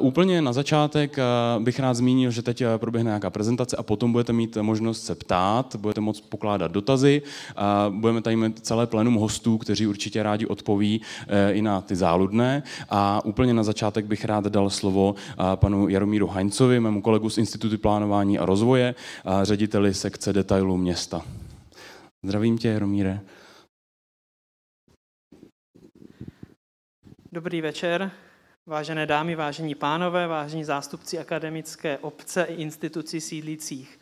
Úplně na začátek eh, bych rád zmínil, že teď eh, proběhne nějaká prezentace a potom budete mít možnost se ptát, budete moct pokládat dotazy. Budeme tady mít celé plenum hostů, kteří určitě rádi odpoví eh, i na ty záludné. A úplně na začátek bych rád dal slovo panu Jaromíru Haňcovi, mému kolegu z Institutu plánování a rozvoje, řediteli sekce detailů města. Zdravím tě, Jaromíre. Dobrý večer. Vážené dámy, vážení pánové, vážení zástupci akademické obce i institucí sídlících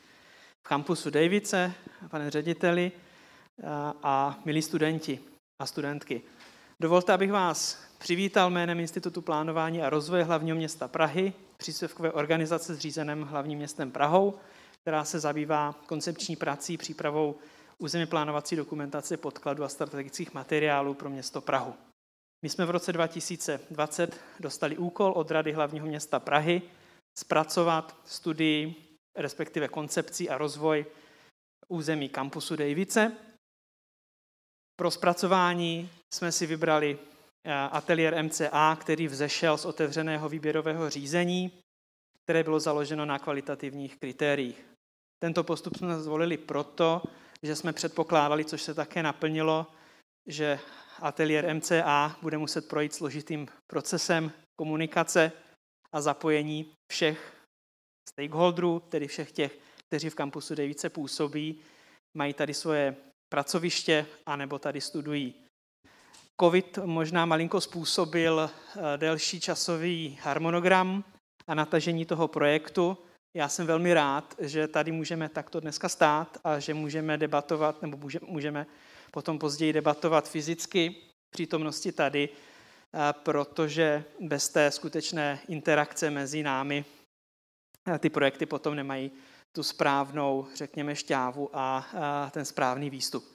v kampusu Davice, pane řediteli a milí studenti a studentky. Dovolte, abych vás přivítal jménem Institutu plánování a rozvoje hlavního města Prahy, příspěvkové organizace zřízeném hlavním městem Prahou, která se zabývá koncepční prací, přípravou územně plánovací dokumentace podkladu a strategických materiálů pro město Prahu. My jsme v roce 2020 dostali úkol od Rady hlavního města Prahy zpracovat studii, respektive koncepci a rozvoj území kampusu Dejvice. Pro zpracování jsme si vybrali eh, ateliér MCA, který vzešel z otevřeného výběrového řízení, které bylo založeno na kvalitativních kritériích. Tento postup jsme zvolili proto, že jsme předpokládali, což se také naplnilo, že ateliér MCA bude muset projít složitým procesem komunikace a zapojení všech stakeholderů, tedy všech těch, kteří v kampusu Dejvíce působí, mají tady svoje pracoviště, anebo tady studují. COVID možná malinko způsobil eh, delší časový harmonogram a natažení toho projektu. Já jsem velmi rád, že tady můžeme takto dneska stát a že můžeme debatovat, nebo můžeme potom později debatovat fyzicky přítomnosti tady, eh, protože bez té skutečné interakce mezi námi eh, ty projekty potom nemají tu správnou, řekněme, šťávu a eh, ten správný výstup.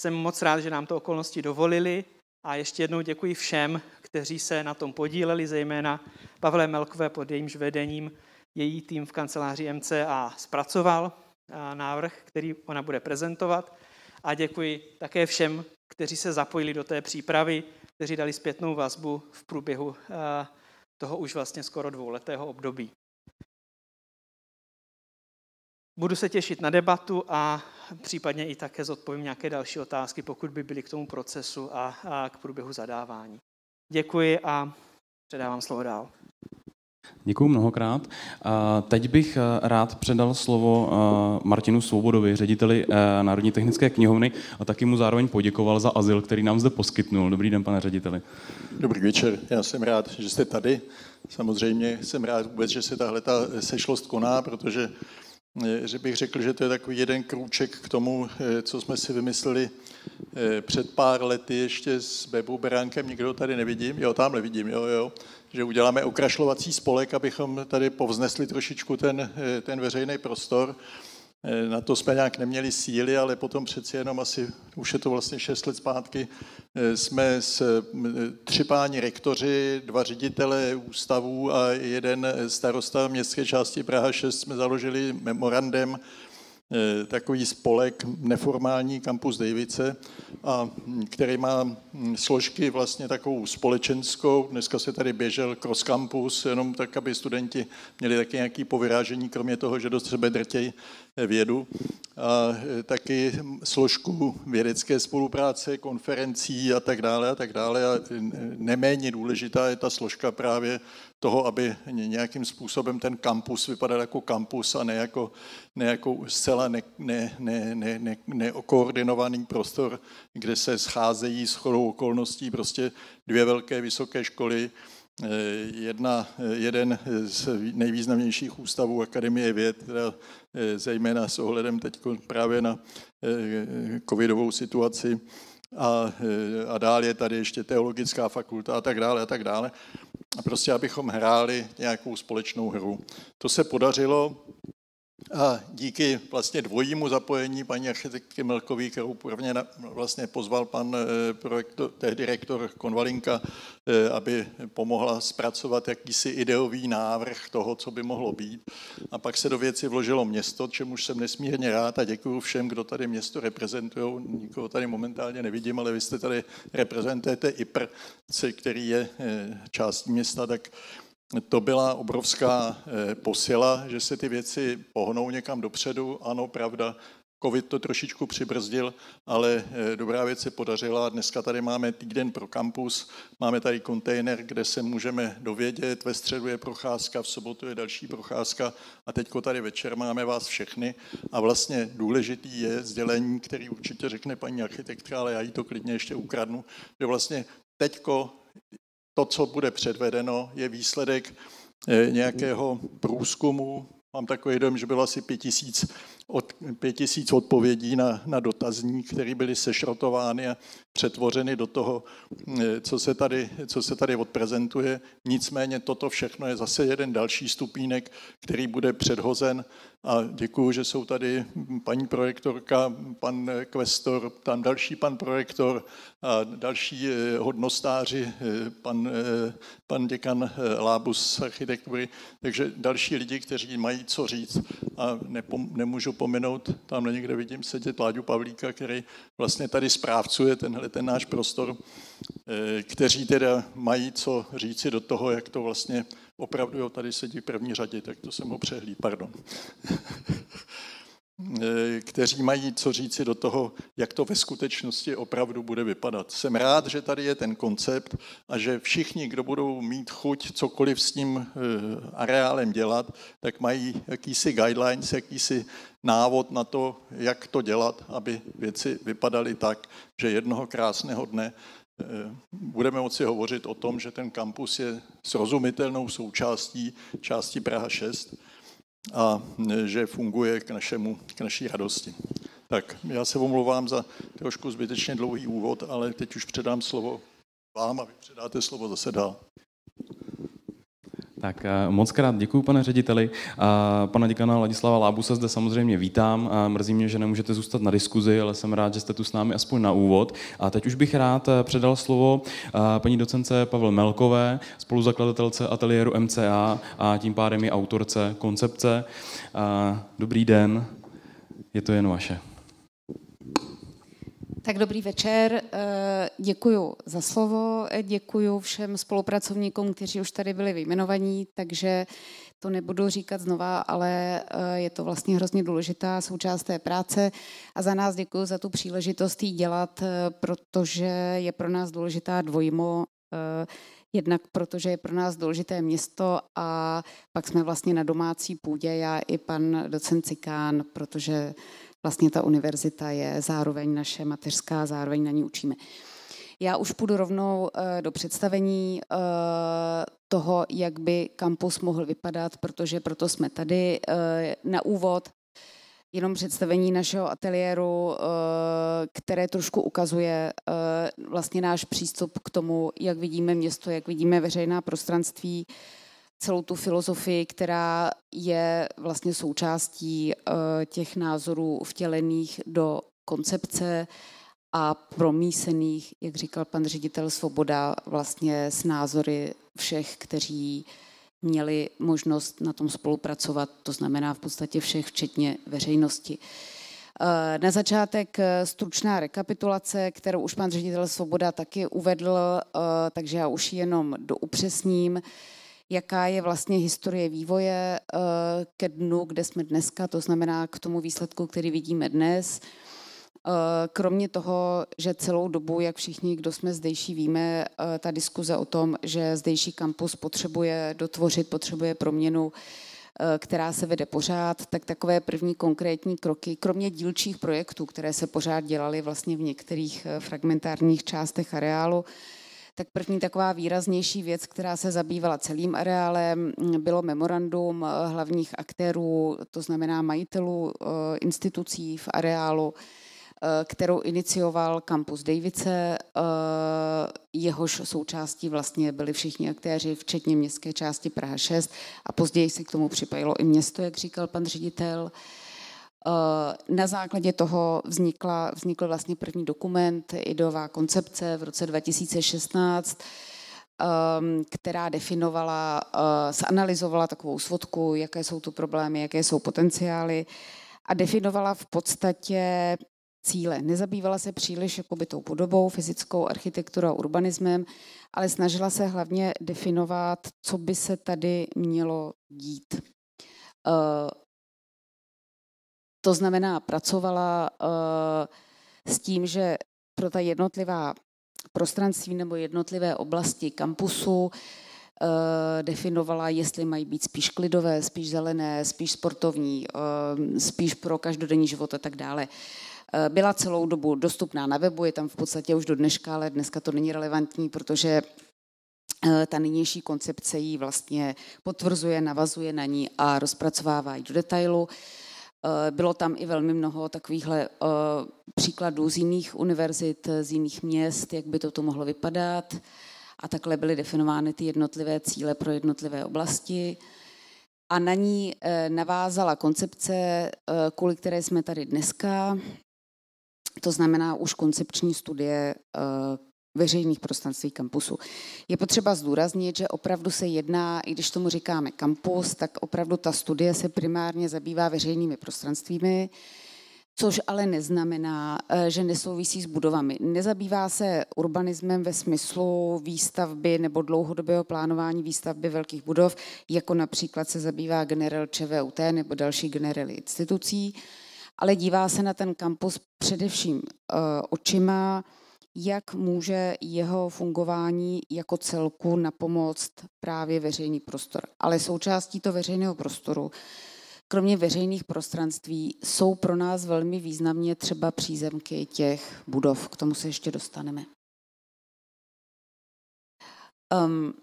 Jsem moc rád, že nám to okolnosti dovolili a ještě jednou děkuji všem, kteří se na tom podíleli, zejména Pavle Melkové pod jejímž vedením její tým v kanceláři MCA zpracoval návrh, který ona bude prezentovat a děkuji také všem, kteří se zapojili do té přípravy, kteří dali zpětnou vazbu v průběhu eh, toho už vlastně skoro dvouletého období. Budu se těšit na debatu a případně i také zodpovím nějaké další otázky, pokud by byly k tomu procesu a, k průběhu zadávání. Děkuji a předávám slovo dál. Děkuji mnohokrát. Teď bych eh, rád předal slovo eh, Martinu Svobodovi, řediteli eh, Národní technické knihovny, a taky mu zároveň poděkoval za azyl, který nám zde poskytnul. Dobrý den, pane řediteli. Dobrý večer, já jsem rád, že jste tady. Samozřejmě jsem rád vůbec, že se tahle ta sešlost koná, protože že bych řekl, že to je takový jeden krůček k tomu, co jsme si vymysleli před pár lety ještě s Bebou Beránkem, nikdo tady nevidím, jo, tamhle vidím, jo, jo, že uděláme okrašlovací spolek, abychom tady povznesli trošičku ten, eh, ten veřejný prostor. Eh, na to jsme nějak neměli síly, ale potom přeci jenom asi, už je to vlastně šest let zpátky, eh, jsme s tři páni rektoři, dva ředitele ústavů a jeden starosta městské části Praha 6 jsme založili memorandem, Eh, takový spolek neformální kampus Davice, a mm, který má mm, složky vlastně takovou společenskou. Dneska se tady běžel cross campus, jenom tak, aby studenti měli taky nějaké povyrážení, kromě toho, že do sebe drtěj vědu. A eh, taky mm, složku vědecké spolupráce, konferencí a tak dále a tak dále. A eh, neméně důležitá je ta složka právě toho, aby nějakým způsobem ten kampus vypadal jako kampus a ne jako, ne jako zcela ne, ne, ne, ne, ne, prostor, kde se scházejí s chodou okolností prostě dvě velké vysoké školy, eh, Jedna, eh, jeden z nejvýznamnějších ústavů Akademie věd, teda eh, zejména s ohledem teď právě na covidovou situaci a, a dál je tady ještě teologická fakulta a tak dále a tak dále prostě abychom hráli nějakou společnou hru. To se podařilo, a díky vlastně dvojímu zapojení paní architektky Melkový, kterou prvně vlastně pozval pan eh, projektor, tehdy rektor Konvalinka, eh, aby pomohla zpracovat jakýsi ideový návrh toho, co by mohlo být. A pak se do věci vložilo město, čemuž jsem nesmírně rád a děkuji všem, kdo tady město reprezentují. Nikoho tady momentálně nevidím, ale vy jste tady reprezentujete IPR, který je eh, částí města, tak to byla obrovská eh, posila, že se ty věci pohnou někam dopředu. Ano, pravda, COVID to trošičku přibrzdil, ale eh, dobrá věc se podařila. Dneska tady máme týden pro kampus, máme tady kontejner, kde se můžeme dovědět. Ve středu je procházka, v sobotu je další procházka a teďko tady večer máme vás všechny. A vlastně důležitý je sdělení, který určitě řekne paní architektka, ale já jí to klidně ještě ukradnu, že vlastně teďko to, co bude předvedeno, je výsledek eh, nějakého průzkumu. Mám takový dojem, že bylo asi pět tisíc od pět tisíc odpovědí na, na dotazník, které byly sešrotovány a přetvořeny do toho, co se, tady, co se tady odprezentuje. Nicméně toto všechno je zase jeden další stupínek, který bude předhozen a děkuji, že jsou tady paní projektorka, pan kvestor, tam další pan projektor a další eh, hodnostáři, eh, pan, eh, pan děkan Lábus architektury, takže další lidi, kteří mají co říct a nepom, nemůžu opomenout, tam někde vidím sedět Láďu Pavlíka, který vlastně tady zprávcuje tenhle ten náš prostor, eh, kteří teda mají co říci do toho, jak to vlastně opravdu, jo, tady sedí v první řadě, tak to jsem ho přehlíd, pardon. Eh, kteří mají co říci do toho, jak to ve skutečnosti opravdu bude vypadat. Jsem rád, že tady je ten koncept a že všichni, kdo budou mít chuť cokoliv s tím eh, areálem dělat, tak mají jakýsi guidelines, jakýsi návod na to, jak to dělat, aby věci vypadaly tak, že jednoho krásného dne eh, budeme moci hovořit o tom, že ten kampus je srozumitelnou součástí části Praha 6 a e, že funguje k, našemu, k naší radosti. Tak, já se omlouvám za trošku zbytečně dlouhý úvod, ale teď už předám slovo vám a vy předáte slovo zase dál. Tak eh, moc krát děkuji, pane řediteli. Eh, pana děkana Ladislava Lábusa zde samozřejmě vítám. Eh, mrzí mě, že nemůžete zůstat na diskuzi, ale jsem rád, že jste tu s námi aspoň na úvod. A teď už bych rád předal slovo paní docence Pavel Melkové, spoluzakladatelce ateliéru MCA a tím pádem i autorce koncepce. Dobrý den, je to jen vaše. Tak dobrý večer, eh, děkuji za slovo, děkuji všem spolupracovníkům, kteří už tady byli vyjmenovaní, takže to nebudu říkat znova, ale eh, je to vlastně hrozně důležitá součást té práce a za nás děkuji za tu příležitost jí dělat, eh, protože je pro nás důležitá dvojmo, jednak protože je pro nás důležité město a pak jsme vlastně na domácí půdě, já i pan docent Cikán, protože vlastně ta univerzita je zároveň naše mateřská, zároveň na ní učíme. Já už půjdu rovnou eh, do představení eh, toho, jak by kampus mohl vypadat, protože proto jsme tady. Eh, na úvod jenom představení našeho ateliéru, které trošku ukazuje vlastně náš přístup k tomu, jak vidíme město, jak vidíme veřejná prostranství, celou tu filozofii, která je vlastně součástí eh, těch názorů vtělených do koncepce a promísených, jak říkal pan ředitel Svoboda, vlastně s názory všech, kteří měli možnost na tom spolupracovat, to znamená v podstatě všech, včetně veřejnosti. Eh, na začátek eh, stručná rekapitulace, kterou už pan ředitel Svoboda taky uvedl, takže já už ji jenom doupřesním. upřesním jaká je vlastně historie vývoje eh, ke dnu, kde jsme dneska, to znamená k tomu výsledku, který vidíme dnes. Eh, kromě toho, že celou dobu, jak všichni, kdo jsme zdejší, víme, eh, ta diskuze o tom, že zdejší kampus potřebuje dotvořit, potřebuje proměnu, která se vede pořád, tak takové první konkrétní kroky, kromě dílčích projektů, které se pořád dělaly vlastně v některých fragmentárních částech areálu, tak první taková výraznější věc, která se zabývala celým areálem, bylo memorandum eh, hlavních aktérů, to znamená majitelů eh, institucí v areálu, eh, kterou inicioval kampus Davice, jehož součástí vlastně byli všichni aktéři, včetně městské části Praha 6 a později se k tomu připojilo i město, jak říkal pan ředitel. Eh, na základě toho vznikla, vznikl vlastně první dokument, ideová koncepce v roce 2016, ehm, která definovala, eh, zanalizovala takovou svodku, jaké jsou tu problémy, jaké jsou potenciály a definovala v podstatě cíle. Nezabývala se příliš jakoby tou podobou, fyzickou architekturou a urbanismem, ale snažila se hlavně definovat, co by se tady mělo dít. Eh, to znamená, pracovala eh, s tím, že pro ta jednotlivá prostranství nebo jednotlivé oblasti kampusu eh, definovala, jestli mají být spíš klidové, spíš zelené, spíš sportovní, eh, spíš pro každodenní život a tak dále. Byla celou dobu dostupná na webu, je tam v podstatě už do dneška, ale dneska to není relevantní, protože ta nynější koncepce ji vlastně potvrzuje, navazuje na ní a rozpracovává ji do detailu. Eh, bylo tam i velmi mnoho takovýchhle eh, příkladů z jiných univerzit, z jiných měst, jak by to mohlo vypadat. A takhle byly definovány ty jednotlivé cíle pro jednotlivé oblasti. A na ní eh, navázala koncepce, kvůli které jsme tady dneska. To znamená už koncepční studie veřejných prostanství kampusu. Je potřeba zdůraznit, že opravdu se jedná, i když tomu říkáme kampus, tak opravdu ta studie se primárně zabývá veřejnými prostranstvími, což ale neznamená, eh, že nesouvisí s budovami. Nezabývá se urbanismem ve smyslu výstavby nebo dlouhodobého plánování výstavby velkých budov, jako například se zabývá generel ČVUT nebo další generely institucí, ale dívá se na ten kampus především eh, očima jak může jeho fungování jako celku pomoc právě veřejný prostor? Ale součástí toho veřejného prostoru, kromě veřejných prostranství, jsou pro nás velmi významně třeba přízemky těch budov. K tomu se ještě dostaneme. Um,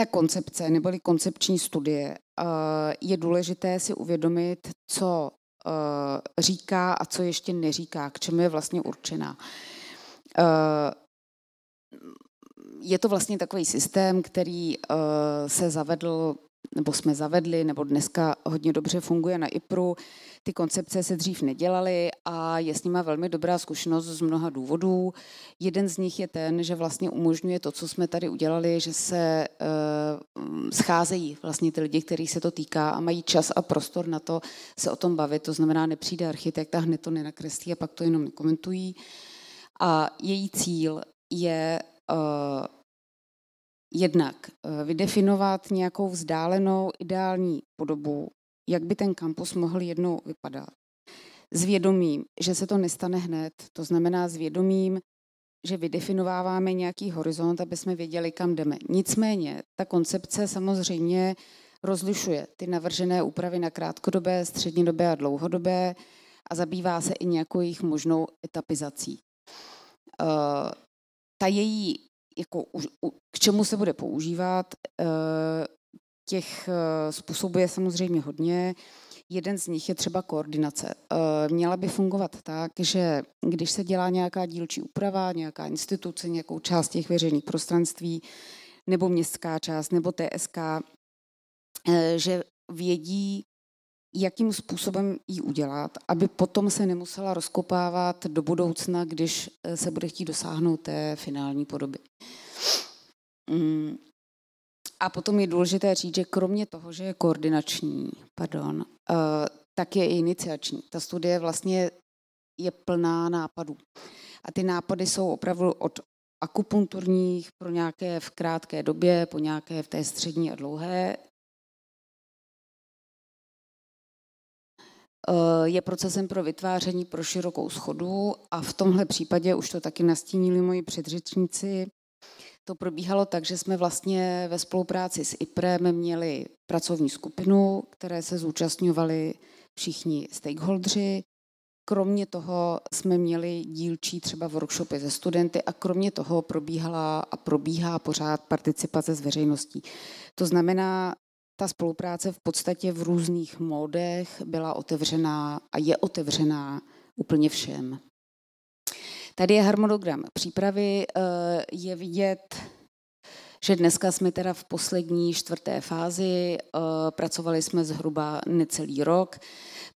ta koncepce neboli koncepční studie eh, je důležité si uvědomit, co eh, říká a co ještě neříká, k čemu je vlastně určená. Eh, je to vlastně takový systém, který eh, se zavedl nebo jsme zavedli, nebo dneska hodně dobře funguje na IPRu. Ty koncepce se dřív nedělaly a je s nima velmi dobrá zkušenost z mnoha důvodů. Jeden z nich je ten, že vlastně umožňuje to, co jsme tady udělali, že se uh, scházejí vlastně ty lidi, kterých se to týká a mají čas a prostor na to se o tom bavit. To znamená, nepřijde architekt a hned to nenakreslí a pak to jenom nekomentují. Uh, a její cíl je uh, jednak eh, vydefinovat nějakou vzdálenou ideální podobu, jak by ten kampus mohl jednou vypadat. S vědomím, že se to nestane hned, to znamená s vědomím, že vydefinováváme nějaký horizont, aby jsme věděli, kam jdeme. Nicméně ta koncepce samozřejmě rozlišuje ty navržené úpravy na krátkodobé, střednědobé a dlouhodobé a zabývá se i nějakou jejich možnou etapizací. Eh, ta její, jako, u, u, k čemu se bude používat, eh, těch eh, způsobů je samozřejmě hodně. Jeden z nich je třeba koordinace. Měla by fungovat tak, že když se dělá nějaká dílčí úprava, nějaká instituce, nějakou část těch veřejných prostranství, nebo městská část, nebo TSK, že vědí, jakým způsobem ji udělat, aby potom se nemusela rozkopávat do budoucna, když eh, se bude chtít dosáhnout té finální podoby. Mm. A potom je důležité říct, že kromě toho, že je koordinační, pardon, eh, tak je i iniciační. Ta studie vlastně je plná nápadů. A ty nápady jsou opravdu od akupunturních pro nějaké v krátké době, po nějaké v té střední a dlouhé Eh, je procesem pro vytváření pro širokou schodu a v tomhle případě už to taky nastínili moji předřečníci. To probíhalo tak, že jsme vlastně ve spolupráci s IPREM měli pracovní skupinu, které se zúčastňovali všichni stakeholdři. Kromě toho jsme měli dílčí třeba workshopy ze studenty a kromě toho probíhala a probíhá pořád participace s veřejností. To znamená, ta spolupráce v podstatě v různých módech byla otevřená a je otevřená úplně všem. Tady je harmonogram přípravy. Eh, je vidět, že dneska jsme teda v poslední čtvrté fázi, eh, pracovali jsme zhruba necelý rok.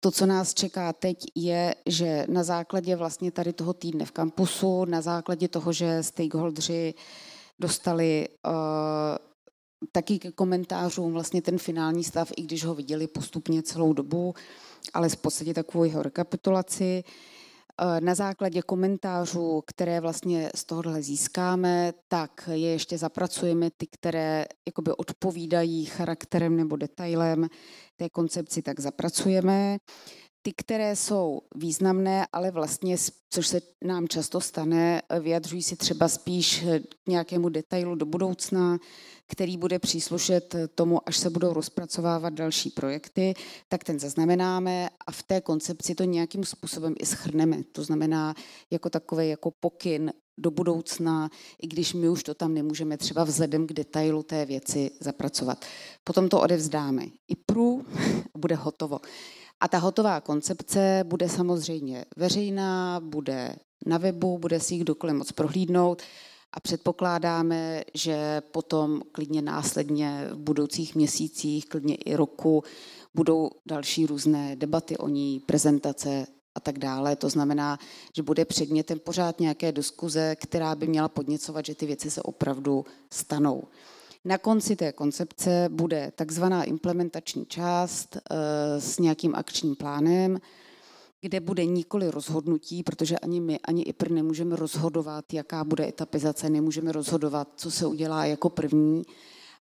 To, co nás čeká teď, je, že na základě vlastně tady toho týdne v kampusu, na základě toho, že stakeholdři dostali eh, taky ke komentářům vlastně ten finální stav, i když ho viděli postupně celou dobu, ale v podstatě takovou jeho rekapitulaci. Eh, na základě komentářů, které vlastně z tohohle získáme, tak je ještě zapracujeme ty, které jakoby odpovídají charakterem nebo detailem té koncepci, tak zapracujeme ty, které jsou významné, ale vlastně, což se nám často stane, vyjadřují si třeba spíš eh, k nějakému detailu do budoucna, který bude příslušet eh, tomu, až se budou rozpracovávat další projekty, tak ten zaznamenáme a v té koncepci to nějakým způsobem i schrneme. To znamená jako takové jako pokyn do budoucna, i když my už to tam nemůžeme třeba vzhledem k detailu té věci zapracovat. Potom to odevzdáme i prů a bude hotovo. A ta hotová koncepce bude samozřejmě veřejná, bude na webu, bude si ji kdokoliv moc prohlídnout a předpokládáme, že potom klidně následně v budoucích měsících, klidně i roku, budou další různé debaty o ní, prezentace a tak dále. To znamená, že bude předmětem pořád nějaké diskuze, která by měla podněcovat, že ty věci se opravdu stanou. Na konci té koncepce bude takzvaná implementační část eh, s nějakým akčním plánem, kde bude nikoli rozhodnutí, protože ani my, ani IPR nemůžeme rozhodovat, jaká bude etapizace, nemůžeme rozhodovat, co se udělá jako první,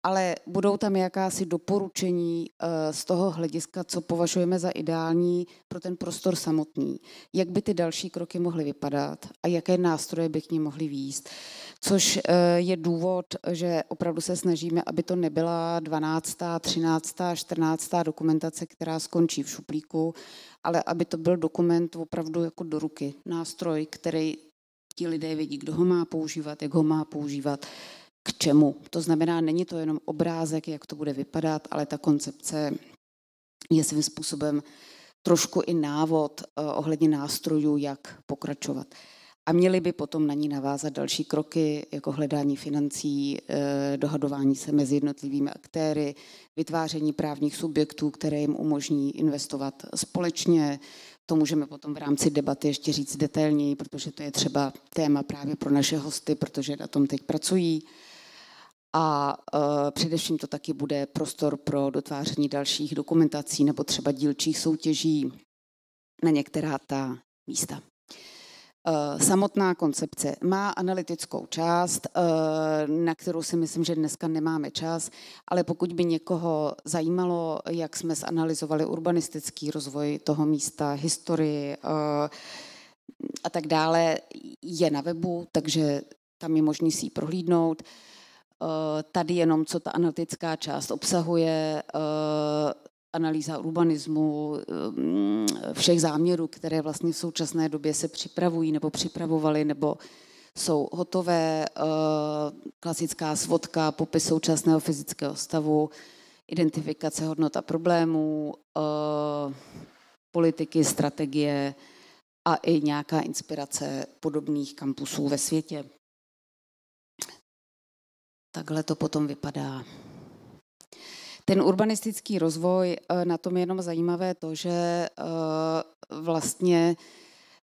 ale budou tam jakási doporučení eh, z toho hlediska, co považujeme za ideální pro ten prostor samotný. Jak by ty další kroky mohly vypadat a jaké nástroje by k ní mohly výjist. Což eh, je důvod, že opravdu se snažíme, aby to nebyla 12., 13., 14. dokumentace, která skončí v šuplíku, ale aby to byl dokument opravdu jako do ruky, nástroj, který ti lidé vědí, kdo ho má používat, jak ho má používat, k čemu. To znamená, není to jenom obrázek, jak to bude vypadat, ale ta koncepce je svým způsobem trošku i návod eh, ohledně nástrojů, jak pokračovat. A měli by potom na ní navázat další kroky, jako hledání financí, eh, dohadování se mezi jednotlivými aktéry, vytváření právních subjektů, které jim umožní investovat společně. To můžeme potom v rámci debaty ještě říct detailněji, protože to je třeba téma právě pro naše hosty, protože na tom teď pracují a e, především to taky bude prostor pro dotváření dalších dokumentací nebo třeba dílčích soutěží na některá ta místa. E, samotná koncepce má analytickou část, e, na kterou si myslím, že dneska nemáme čas, ale pokud by někoho zajímalo, jak jsme zanalizovali urbanistický rozvoj toho místa, historii a tak dále, je na webu, takže tam je možný si ji prohlídnout. Eh, tady jenom, co ta analytická část obsahuje, eh, analýza urbanismu, eh, všech záměrů, které vlastně v současné době se připravují nebo připravovaly, nebo jsou hotové, klasická svodka, popis současného fyzického stavu, identifikace hodnota problémů, politiky, strategie a i nějaká inspirace podobných kampusů ve světě. Takhle to potom vypadá. Ten urbanistický rozvoj, eh, na tom je jenom zajímavé to, že eh, vlastně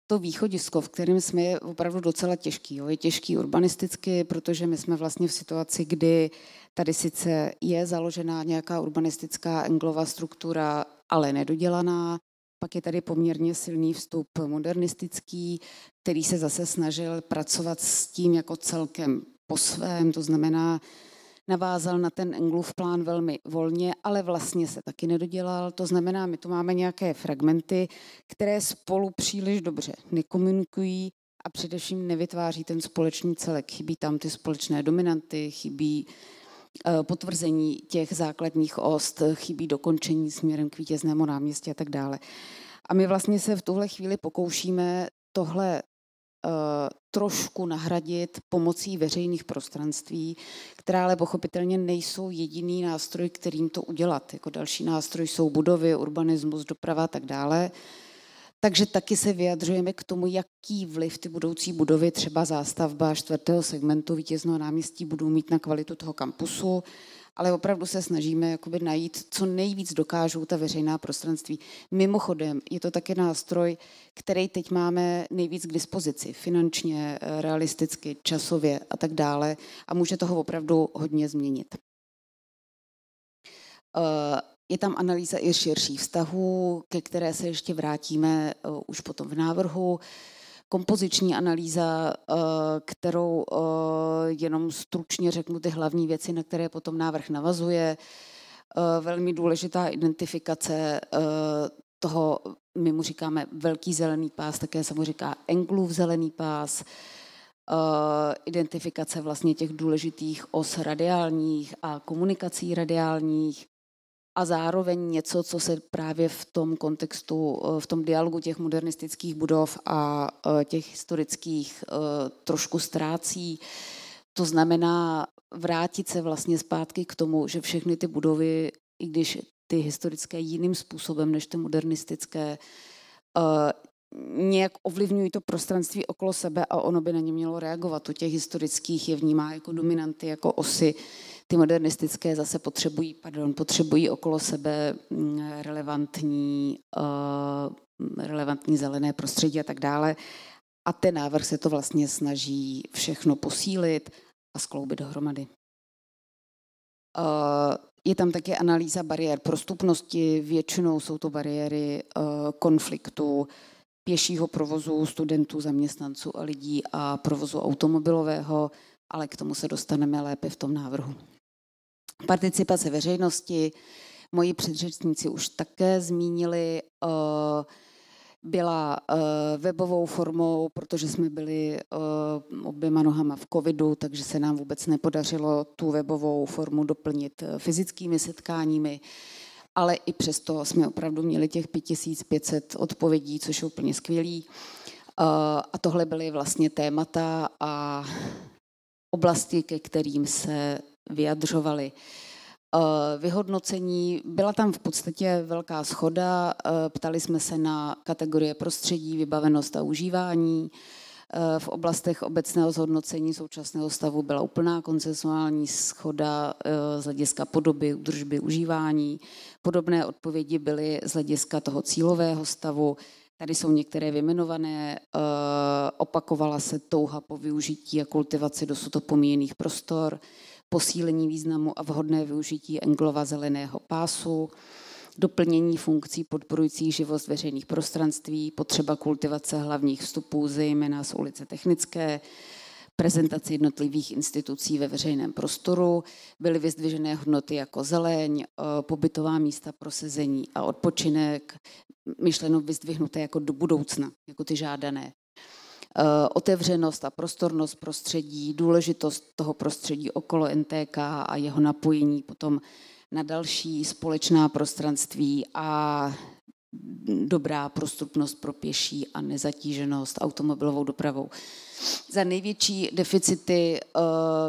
to východisko, v kterém jsme, je opravdu docela těžký. Jo. Je těžký urbanisticky, protože my jsme vlastně v situaci, kdy tady sice je založená nějaká urbanistická englová struktura, ale nedodělaná. Pak je tady poměrně silný vstup modernistický, který se zase snažil pracovat s tím jako celkem po svém, to znamená, navázal na ten Englův plán velmi volně, ale vlastně se taky nedodělal. To znamená, my tu máme nějaké fragmenty, které spolu příliš dobře nekomunikují a především nevytváří ten společný celek. Chybí tam ty společné dominanty, chybí eh, potvrzení těch základních ost, chybí dokončení směrem k vítěznému náměstí a tak dále. A my vlastně se v tuhle chvíli pokoušíme tohle Eh, trošku nahradit pomocí veřejných prostranství, která ale pochopitelně nejsou jediný nástroj, kterým to udělat. Jako další nástroj jsou budovy, urbanismus, doprava a tak dále. Takže taky se vyjadřujeme k tomu, jaký vliv ty budoucí budovy, třeba zástavba čtvrtého segmentu vítězného náměstí, budou mít na kvalitu toho kampusu ale opravdu se snažíme jakoby najít, co nejvíc dokážou ta veřejná prostranství. Mimochodem, je to taky nástroj, který teď máme nejvíc k dispozici, finančně, eh, realisticky, časově a tak dále a může toho opravdu hodně změnit. Eh, je tam analýza i širších vztahů, ke které se ještě vrátíme eh, už potom v návrhu kompoziční analýza, eh, kterou eh, jenom stručně řeknu ty hlavní věci, na které potom návrh navazuje. Eh, velmi důležitá identifikace toho, my mu říkáme velký zelený pás, také se mu říká enklův zelený pás, identifikace vlastně těch důležitých os radiálních a komunikací radiálních, a zároveň něco, co se právě v tom kontextu, eh, v tom dialogu těch modernistických budov a eh, těch historických eh, trošku ztrácí. To znamená vrátit se vlastně zpátky k tomu, že všechny ty budovy, i když ty historické jiným způsobem než ty modernistické, nějak ovlivňují to prostranství okolo sebe a ono by na ně mělo reagovat. U těch historických je vnímá jako dominanty, jako osy ty modernistické zase potřebují, pardon, potřebují okolo sebe mm, relevantní, eh, relevantní zelené prostředí a tak dále. A ten návrh se to vlastně snaží všechno posílit a skloubit dohromady. Eh, je tam také analýza bariér prostupnosti, většinou jsou to bariéry eh, konfliktu, pěšího provozu studentů, zaměstnanců a lidí a provozu automobilového, ale k tomu se dostaneme lépe v tom návrhu participace veřejnosti, moji předřečníci už také zmínili, eh, byla eh, webovou formou, protože jsme byli eh, oběma nohama v covidu, takže se nám vůbec nepodařilo tu webovou formu doplnit fyzickými setkáními ale i přesto jsme opravdu měli těch 5500 odpovědí, což je úplně skvělý. A tohle byly vlastně témata a oblasti, ke kterým se vyjadřovali. Eh, vyhodnocení, byla tam v podstatě velká schoda, eh, ptali jsme se na kategorie prostředí, vybavenost a užívání. Eh, v oblastech obecného zhodnocení současného stavu byla úplná koncesuální schoda z hlediska podoby, udržby, užívání. Podobné odpovědi byly z hlediska toho cílového stavu. Tady jsou některé vyjmenované. Opakovala se touha po využití a kultivaci dosud opomíjených prostor posílení významu a vhodné využití englova zeleného pásu, doplnění funkcí podporující živost veřejných prostranství, potřeba kultivace hlavních vstupů, zejména z ulice Technické, prezentaci jednotlivých institucí ve veřejném prostoru, byly vyzdvižené hodnoty jako zeleň, eh, pobytová místa pro sezení a odpočinek, myšleno vyzdvihnuté jako do budoucna, jako ty žádané. Eh, otevřenost a prostornost prostředí, důležitost toho prostředí okolo NTK a jeho napojení potom na další společná prostranství a dobrá prostupnost pro pěší a nezatíženost automobilovou dopravou. Za největší deficity, eh,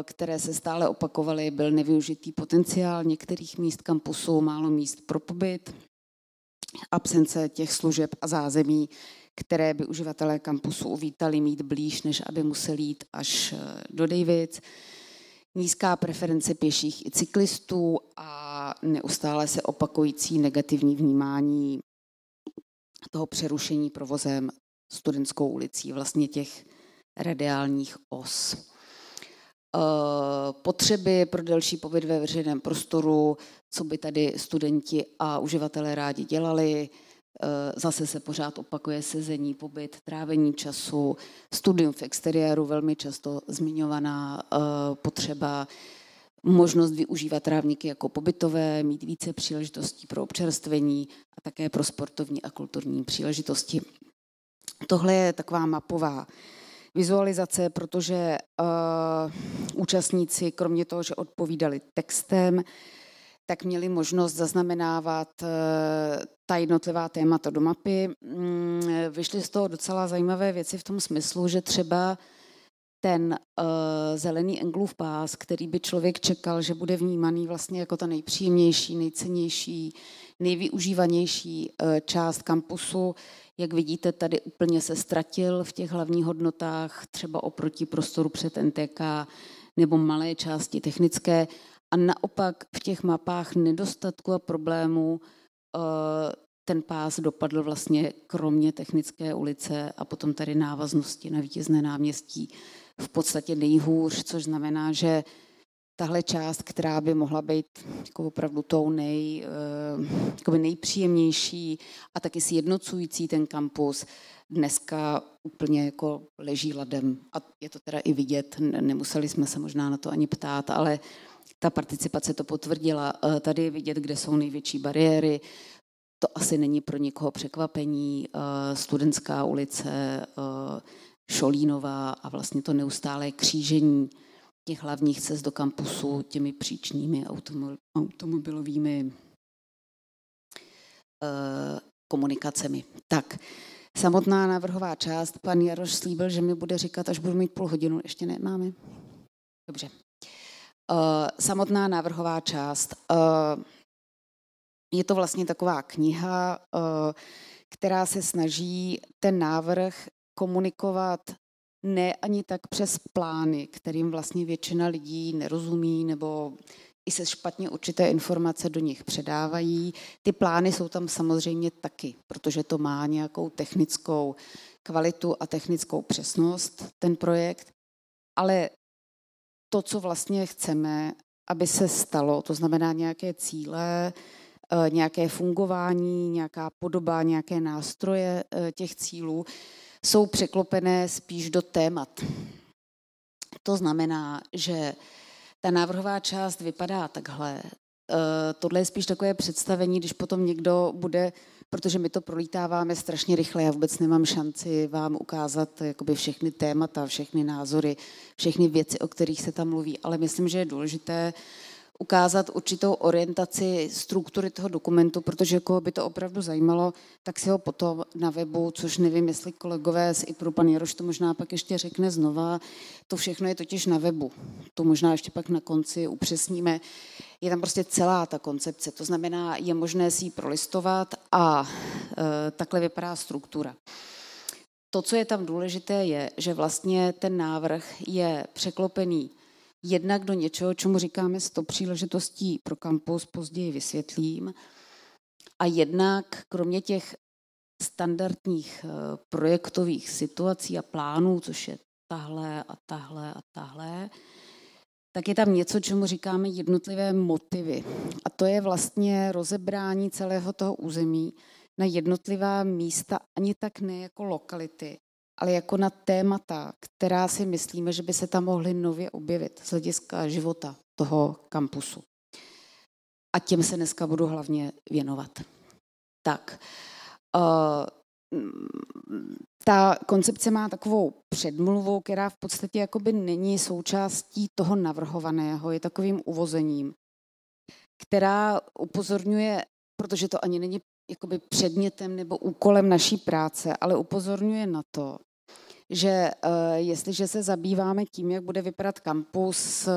které se stále opakovaly, byl nevyužitý potenciál některých míst kampusu, málo míst pro pobyt, absence těch služeb a zázemí, které by uživatelé kampusu uvítali mít blíž, než aby museli jít až eh, do Davids. Nízká preference pěších i cyklistů a neustále se opakující negativní vnímání toho přerušení provozem studentskou ulicí, vlastně těch radiálních os. Eh, potřeby pro delší pobyt ve veřejném prostoru, co by tady studenti a uživatelé rádi dělali, Eh, zase se pořád opakuje sezení, pobyt, trávení času, studium v exteriéru, velmi často zmiňovaná eh, potřeba, možnost využívat trávníky jako pobytové, mít více příležitostí pro občerstvení a také pro sportovní a kulturní příležitosti. Tohle je taková mapová vizualizace, protože uh, účastníci, kromě toho, že odpovídali textem, tak měli možnost zaznamenávat eh, ta jednotlivá témata do mapy. Mm, vyšly z toho docela zajímavé věci v tom smyslu, že třeba ten uh, zelený Englův pás, který by člověk čekal, že bude vnímaný vlastně jako ta nejpříjemnější, nejcennější, nejvyužívanější uh, část kampusu, jak vidíte, tady úplně se ztratil v těch hlavních hodnotách, třeba oproti prostoru před NTK nebo malé části technické. A naopak v těch mapách nedostatku a problémů eh, ten pás dopadl vlastně kromě Technické ulice a potom tady návaznosti na vítězné náměstí v podstatě nejhůř, což znamená, že tahle část, která by mohla být jako opravdu tou nej, jako nejpříjemnější a taky sjednocující ten kampus, dneska úplně jako leží ladem. A je to teda i vidět, nemuseli jsme se možná na to ani ptát, ale uh, ta participace to potvrdila. Eh, tady vidět, kde jsou největší bariéry. To asi není pro nikoho překvapení. Eh, studentská ulice, eh, Šolínová a vlastně to neustálé křížení těch hlavních cest do kampusu těmi příčními automobilovými komunikacemi. Tak, samotná návrhová část. Pan Jaroš slíbil, že mi bude říkat, až budu mít půl hodinu. Ještě ne, máme? Dobře, Eh, samotná návrhová část. Eh, je to vlastně taková kniha, eh, která se snaží ten návrh komunikovat ne ani tak přes plány, kterým vlastně většina lidí nerozumí nebo i se špatně určité informace do nich předávají. Ty plány jsou tam samozřejmě taky, protože to má nějakou technickou kvalitu a technickou přesnost, ten projekt. Ale to, co vlastně chceme, aby se stalo, to znamená nějaké cíle, eh, nějaké fungování, nějaká podoba, nějaké nástroje eh, těch cílů, jsou překlopené spíš do témat. To znamená, že ta návrhová část vypadá takhle. Eh, tohle je spíš takové představení, když potom někdo bude protože my to prolítáváme strašně rychle. Já vůbec nemám šanci vám ukázat eh, jakoby všechny témata, všechny názory, všechny věci, o kterých se tam mluví, ale myslím, že je důležité uh, ukázat určitou orientaci struktury toho dokumentu, protože koho by to opravdu zajímalo, tak si ho potom na webu, což nevím, jestli kolegové z IPRU, pan Jaroš to možná pak ještě řekne znova, to všechno je totiž na webu. To možná ještě pak na konci upřesníme. Je tam prostě celá ta koncepce, to znamená, je možné si ji prolistovat a e, takhle vypadá struktura. To, co je tam důležité, je, že vlastně ten návrh je překlopený jednak do něčeho, čemu říkáme 100 příležitostí pro kampus, později vysvětlím, a jednak kromě těch standardních eh, projektových situací a plánů, což je tahle a tahle a tahle, tak je tam něco, čemu říkáme jednotlivé motivy. A to je vlastně rozebrání celého toho území na jednotlivá místa, ani tak ne jako lokality, ale jako na témata, která si myslíme, že by se tam mohly nově objevit z hlediska života toho kampusu. A těm se dneska budu hlavně věnovat. Tak, uh, ta koncepce má takovou předmluvu, která v podstatě jakoby není součástí toho navrhovaného, je takovým uvozením, která upozorňuje, protože to ani není jakoby předmětem nebo úkolem naší práce, ale upozorňuje na to, že eh, jestliže se zabýváme tím, jak bude vypadat kampus eh,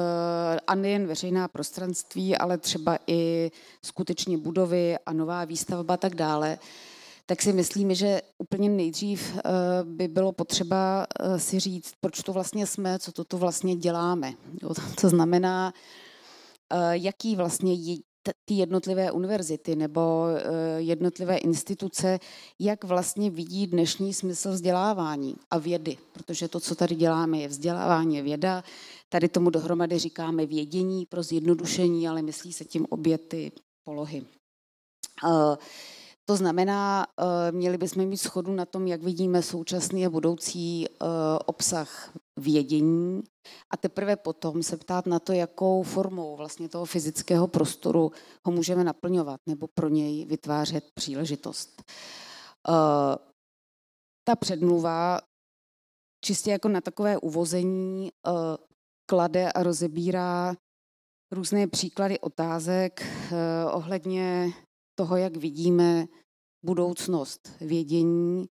a nejen veřejná prostranství, ale třeba i skutečně budovy a nová výstavba a tak dále, tak si myslíme, že úplně nejdřív eh, by bylo potřeba si říct, proč to vlastně jsme, co to tu vlastně děláme. Jo, to znamená, jaký vlastně ty jednotlivé univerzity nebo eh, jednotlivé instituce, jak vlastně vidí dnešní smysl vzdělávání a vědy, protože to, co tady děláme, je vzdělávání, je věda. Tady tomu dohromady říkáme vědění pro zjednodušení, ale myslí se tím obě ty polohy. Eh, to znamená, eh, měli bychom mít schodu na tom, jak vidíme současný a budoucí eh, obsah vědění a teprve potom se ptát na to, jakou formou vlastně toho fyzického prostoru ho můžeme naplňovat nebo pro něj vytvářet příležitost. Eh, ta předmluva čistě jako na takové uvození klade a rozebírá různé příklady otázek ohledně toho, jak vidíme budoucnost vědění,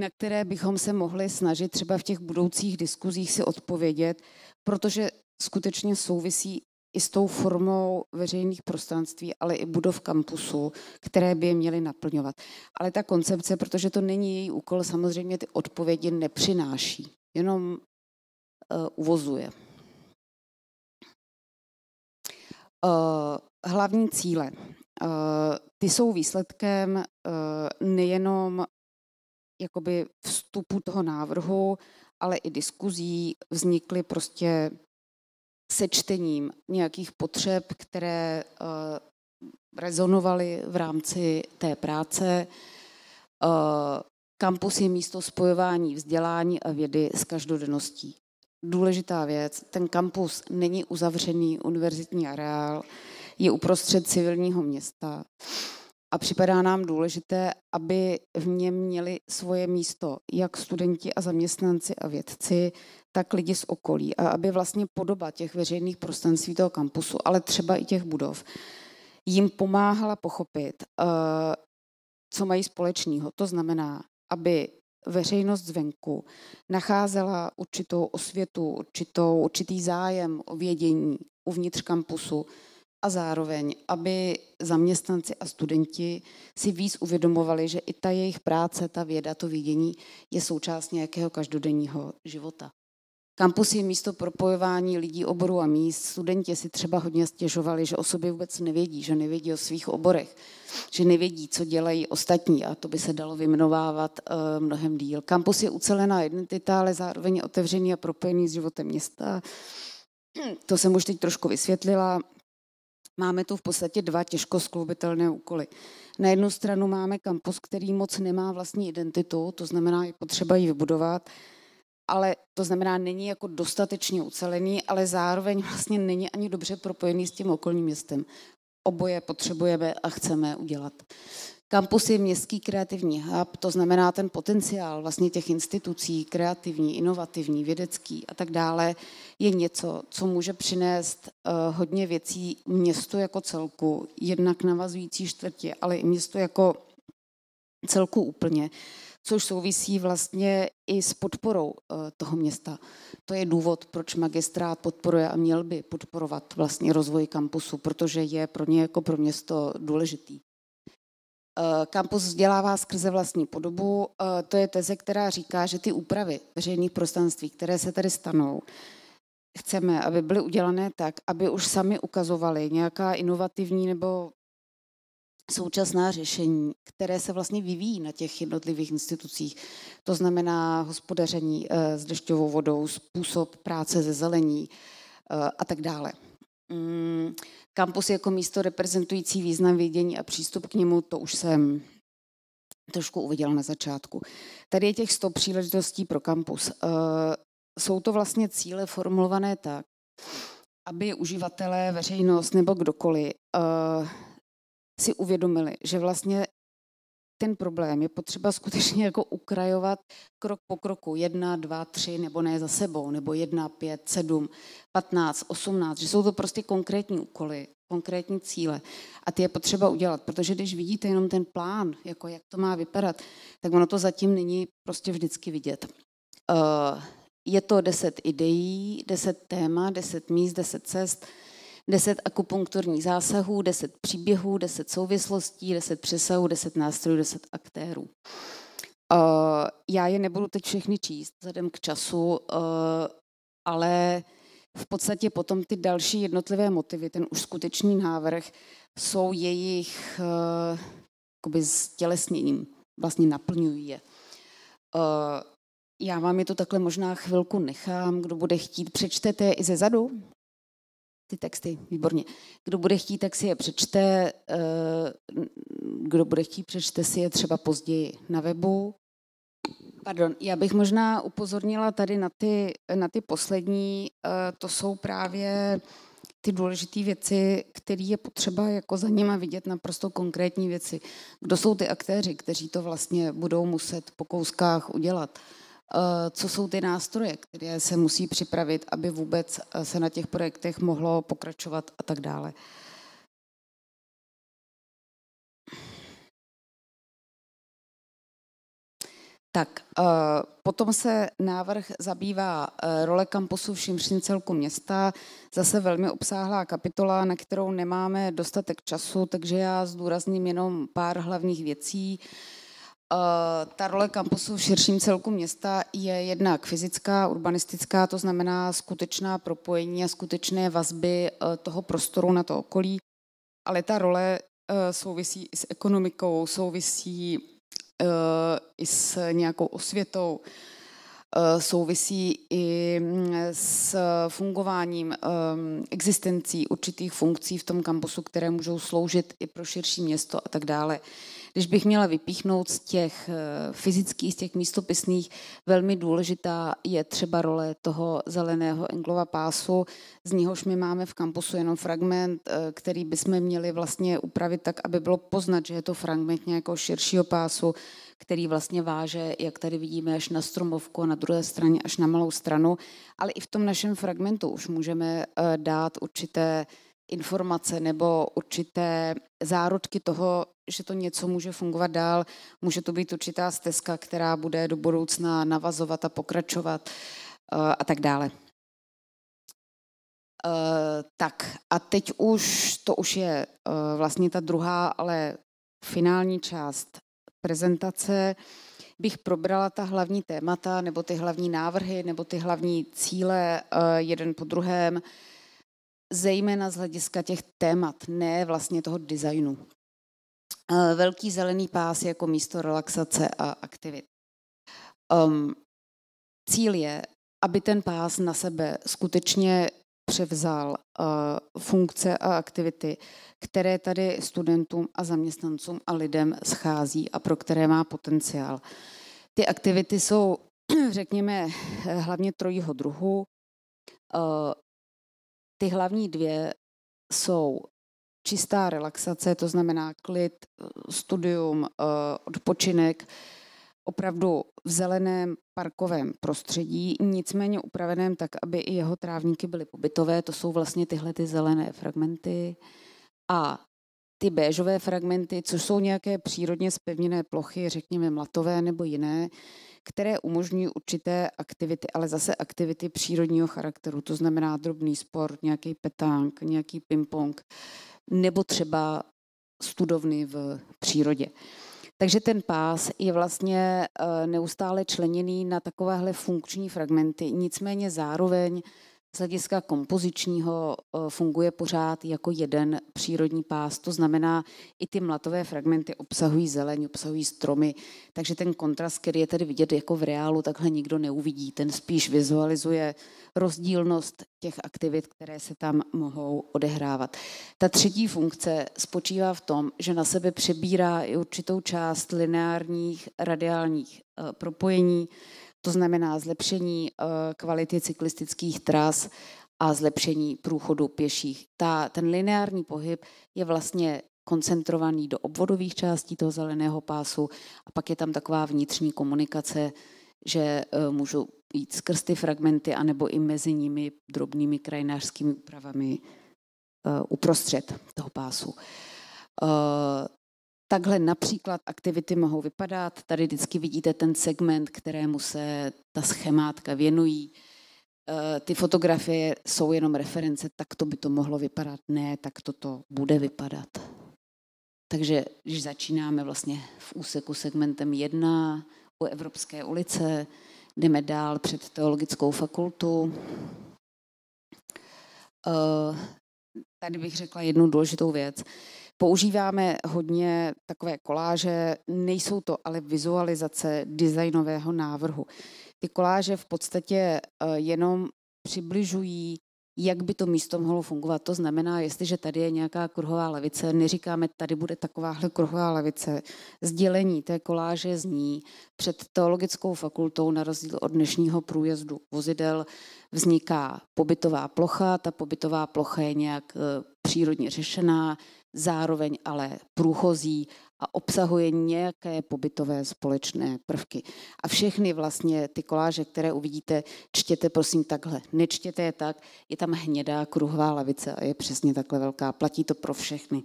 na které bychom se mohli snažit třeba v těch budoucích diskuzích si odpovědět, protože skutečně souvisí i s tou formou veřejných prostranství, ale i budov kampusu, které by je měly naplňovat. Ale ta koncepce, protože to není její úkol, samozřejmě ty odpovědi nepřináší, jenom uh, uvozuje. Uh, hlavní cíle. Eh, ty jsou výsledkem eh, nejenom jakoby vstupu toho návrhu, ale i diskuzí vznikly prostě sečtením nějakých potřeb, které eh, rezonovaly v rámci té práce. Kampus je místo spojování vzdělání a vědy s každodenností. Důležitá věc, ten kampus není uzavřený univerzitní areál, je uprostřed civilního města. A připadá nám důležité, aby v něm měli svoje místo jak studenti a zaměstnanci a vědci, tak lidi z okolí. A aby vlastně podoba těch veřejných prostranství toho kampusu, ale třeba i těch budov, jim pomáhala pochopit, eh, co mají společného. To znamená, aby veřejnost zvenku nacházela určitou osvětu, určitou, určitý zájem o vědění uvnitř kampusu, a zároveň, aby zaměstnanci a studenti si víc uvědomovali, že i ta jejich práce, ta věda, to vidění je součást nějakého každodenního života. Kampus je místo propojování lidí oboru a míst. Studenti si třeba hodně stěžovali, že o sobě vůbec nevědí, že nevědí o svých oborech, že nevědí, co dělají ostatní a to by se dalo vymenovávat eh, mnohem díl. Kampus je ucelená identita, ale zároveň otevřený a propojený s životem města. To jsem už teď trošku vysvětlila. Máme tu v podstatě dva těžko skloubitelné úkoly. Na jednu stranu máme kampus, který moc nemá vlastní identitu, to znamená, je potřeba ji vybudovat, ale to znamená, není jako dostatečně ucelený, ale zároveň vlastně není ani dobře propojený s tím okolním městem. Oboje potřebujeme a chceme udělat. Kampus je městský kreativní hub, to znamená ten potenciál vlastně těch institucí, kreativní, inovativní, vědecký a tak dále, je něco, co může přinést eh, hodně věcí městu jako celku, jednak navazující čtvrtě, ale i městu jako celku úplně, což souvisí vlastně i s podporou eh, toho města. To je důvod, proč magistrát podporuje a měl by podporovat vlastně rozvoj kampusu, protože je pro ně jako pro město důležitý. Eh, kampus vzdělává skrze vlastní podobu. Eh, to je teze, která říká, že ty úpravy veřejných prostranství, které se tady stanou, chceme, aby byly udělané tak, aby už sami ukazovali nějaká inovativní nebo současná řešení, které se vlastně vyvíjí na těch jednotlivých institucích. To znamená hospodaření eh, s dešťovou vodou, způsob práce ze zelení a tak dále. Mm. Kampus jako místo reprezentující význam vědění a přístup k němu, to už jsem trošku uviděla na začátku. Tady je těch 100 příležitostí pro kampus. Eh, jsou to vlastně cíle formulované tak, aby uživatelé, veřejnost nebo kdokoliv eh, si uvědomili, že vlastně ten problém je potřeba skutečně jako ukrajovat krok po kroku. Jedna, dva, tři, nebo ne za sebou, nebo jedna, pět, sedm, patnáct, osmnáct. Že jsou to prostě konkrétní úkoly, konkrétní cíle. A ty je potřeba udělat, protože když vidíte jenom ten plán, jako jak to má vypadat, tak ono to zatím není prostě vždycky vidět. Eh, je to deset ideí, deset téma, deset míst, deset cest, 10 akupunkturních zásahů, 10 příběhů, 10 souvislostí, 10 přesahů, 10 nástrojů, 10 aktérů. Eh, já je nebudu teď všechny číst vzhledem k času, eh, ale v podstatě potom ty další jednotlivé motivy, ten už skutečný návrh, jsou jejich eh, jakoby stělesněním, vlastně naplňují je. Já vám je to takhle možná chvilku nechám, kdo bude chtít, přečtete je i ze zadu ty texty, výborně. Kdo bude chtít, tak si je přečte. Eh, kdo bude chtít, přečte si je třeba později na webu. Pardon, já bych možná upozornila tady na ty, na ty poslední. Eh, to jsou právě ty důležité věci, které je potřeba jako za nima vidět naprosto konkrétní věci. Kdo jsou ty aktéři, kteří to vlastně budou muset po kouskách udělat? Eh, co jsou ty nástroje, které se musí připravit, aby vůbec eh, se na těch projektech mohlo pokračovat a tak dále. Tak, eh, potom se návrh zabývá role kampusu v širším celku města. Zase velmi obsáhlá kapitola, na kterou nemáme dostatek času, takže já zdůrazním jenom pár hlavních věcí. Eh, ta role kampusu v širším celku města je jednak fyzická, urbanistická, to znamená skutečná propojení a skutečné vazby eh, toho prostoru na to okolí, ale ta role eh, souvisí i s ekonomikou, souvisí i s nějakou osvětou, souvisí i mm, s fungováním existencí určitých funkcí v tom kampusu, které můžou sloužit i pro širší město a tak dále. Když bych měla vypíchnout z těch eh, fyzických, z těch místopisných, velmi důležitá je třeba role toho zeleného englova pásu, z něhož my máme v kampusu jenom fragment, eh, který bychom měli vlastně upravit tak, aby bylo poznat, že je to fragment nějakého širšího pásu, který vlastně váže, jak tady vidíme, až na stromovku a na druhé straně až na malou stranu. Ale i v tom našem fragmentu už můžeme eh, dát určité informace nebo určité zárodky toho, že to něco může fungovat dál, může to být určitá stezka, která bude do budoucna navazovat a pokračovat eh, a tak dále. Eh, tak a teď už, to už je eh, vlastně ta druhá, ale finální část prezentace, bych probrala ta hlavní témata, nebo ty hlavní návrhy, nebo ty hlavní cíle jeden po druhém, zejména z hlediska těch témat, ne vlastně toho designu. Eh, velký zelený pás jako místo relaxace a aktivit. Um, cíl je, aby ten pás na sebe skutečně převzal uh, funkce a aktivity, které tady studentům a zaměstnancům a lidem schází a pro které má potenciál. Ty aktivity jsou, řekněme, eh, hlavně trojího druhu. Uh, ty hlavní dvě jsou čistá relaxace, to znamená klid, studium, eh, odpočinek, opravdu v zeleném parkovém prostředí, nicméně upraveném tak, aby i jeho trávníky byly pobytové, to jsou vlastně tyhle ty zelené fragmenty a ty béžové fragmenty, což jsou nějaké přírodně zpevněné plochy, řekněme mlatové nebo jiné, které umožňují určité aktivity, ale zase aktivity přírodního charakteru, to znamená drobný sport, nějaký petánk, nějaký ping-pong, nebo třeba studovny v přírodě. Takže ten pás je vlastně eh, neustále členěný na takovéhle funkční fragmenty. Nicméně zároveň z hlediska kompozičního eh, funguje pořád jako jeden přírodní pás. To znamená, i ty mlatové fragmenty obsahují zeleň, obsahují stromy, takže ten kontrast, který je tady vidět jako v reálu, takhle nikdo neuvidí. Ten spíš vizualizuje rozdílnost těch aktivit, které se tam mohou odehrávat. Ta třetí funkce spočívá v tom, že na sebe přebírá i určitou část lineárních radiálních eh, propojení, to znamená zlepšení eh, kvality cyklistických tras a zlepšení průchodu pěších. Ta, ten lineární pohyb je vlastně koncentrovaný do obvodových částí toho zeleného pásu a pak je tam taková vnitřní komunikace, že eh, můžu jít skrz ty fragmenty anebo i mezi nimi drobnými krajinářskými úpravami eh, uprostřed toho pásu. Takhle například aktivity mohou vypadat. Tady vždycky vidíte ten segment, kterému se ta schemátka věnují. Eh, ty fotografie jsou jenom reference, tak to by to mohlo vypadat. Ne, tak to to bude vypadat. Takže když začínáme vlastně v úseku segmentem 1 u Evropské ulice, jdeme dál před teologickou fakultu. Eh, tady bych řekla jednu důležitou věc Používáme hodně takové koláže, nejsou to ale vizualizace designového návrhu. Ty koláže v podstatě eh, jenom přibližují jak by to místo mohlo fungovat. To znamená, jestliže tady je nějaká kruhová levice, neříkáme, tady bude takováhle kruhová levice. Sdělení té koláže zní před teologickou fakultou na rozdíl od dnešního průjezdu vozidel vzniká pobytová plocha, ta pobytová plocha je nějak eh, přírodně řešená, zároveň ale průchozí a obsahuje nějaké pobytové společné prvky. A všechny vlastně ty koláže, které uvidíte, čtěte prosím takhle. Nečtěte je tak, je tam hnědá kruhová lavice a je přesně takhle velká. Platí to pro všechny.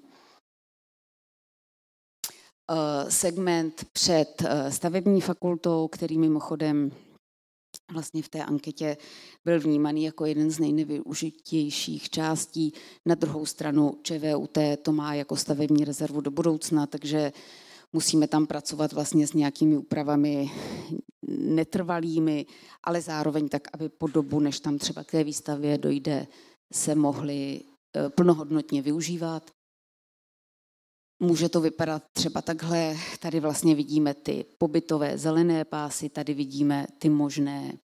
Eh, segment před eh, stavební fakultou, který mimochodem vlastně v té anketě byl vnímaný jako jeden z nejnevyužitějších částí. Na druhou stranu ČVUT to má jako stavební rezervu do budoucna, takže musíme tam pracovat vlastně s nějakými úpravami netrvalými, ale zároveň tak, aby po dobu, než tam třeba k té výstavě dojde, se mohly eh, plnohodnotně využívat. Může to vypadat třeba takhle, tady vlastně vidíme ty pobytové zelené pásy, tady vidíme ty možné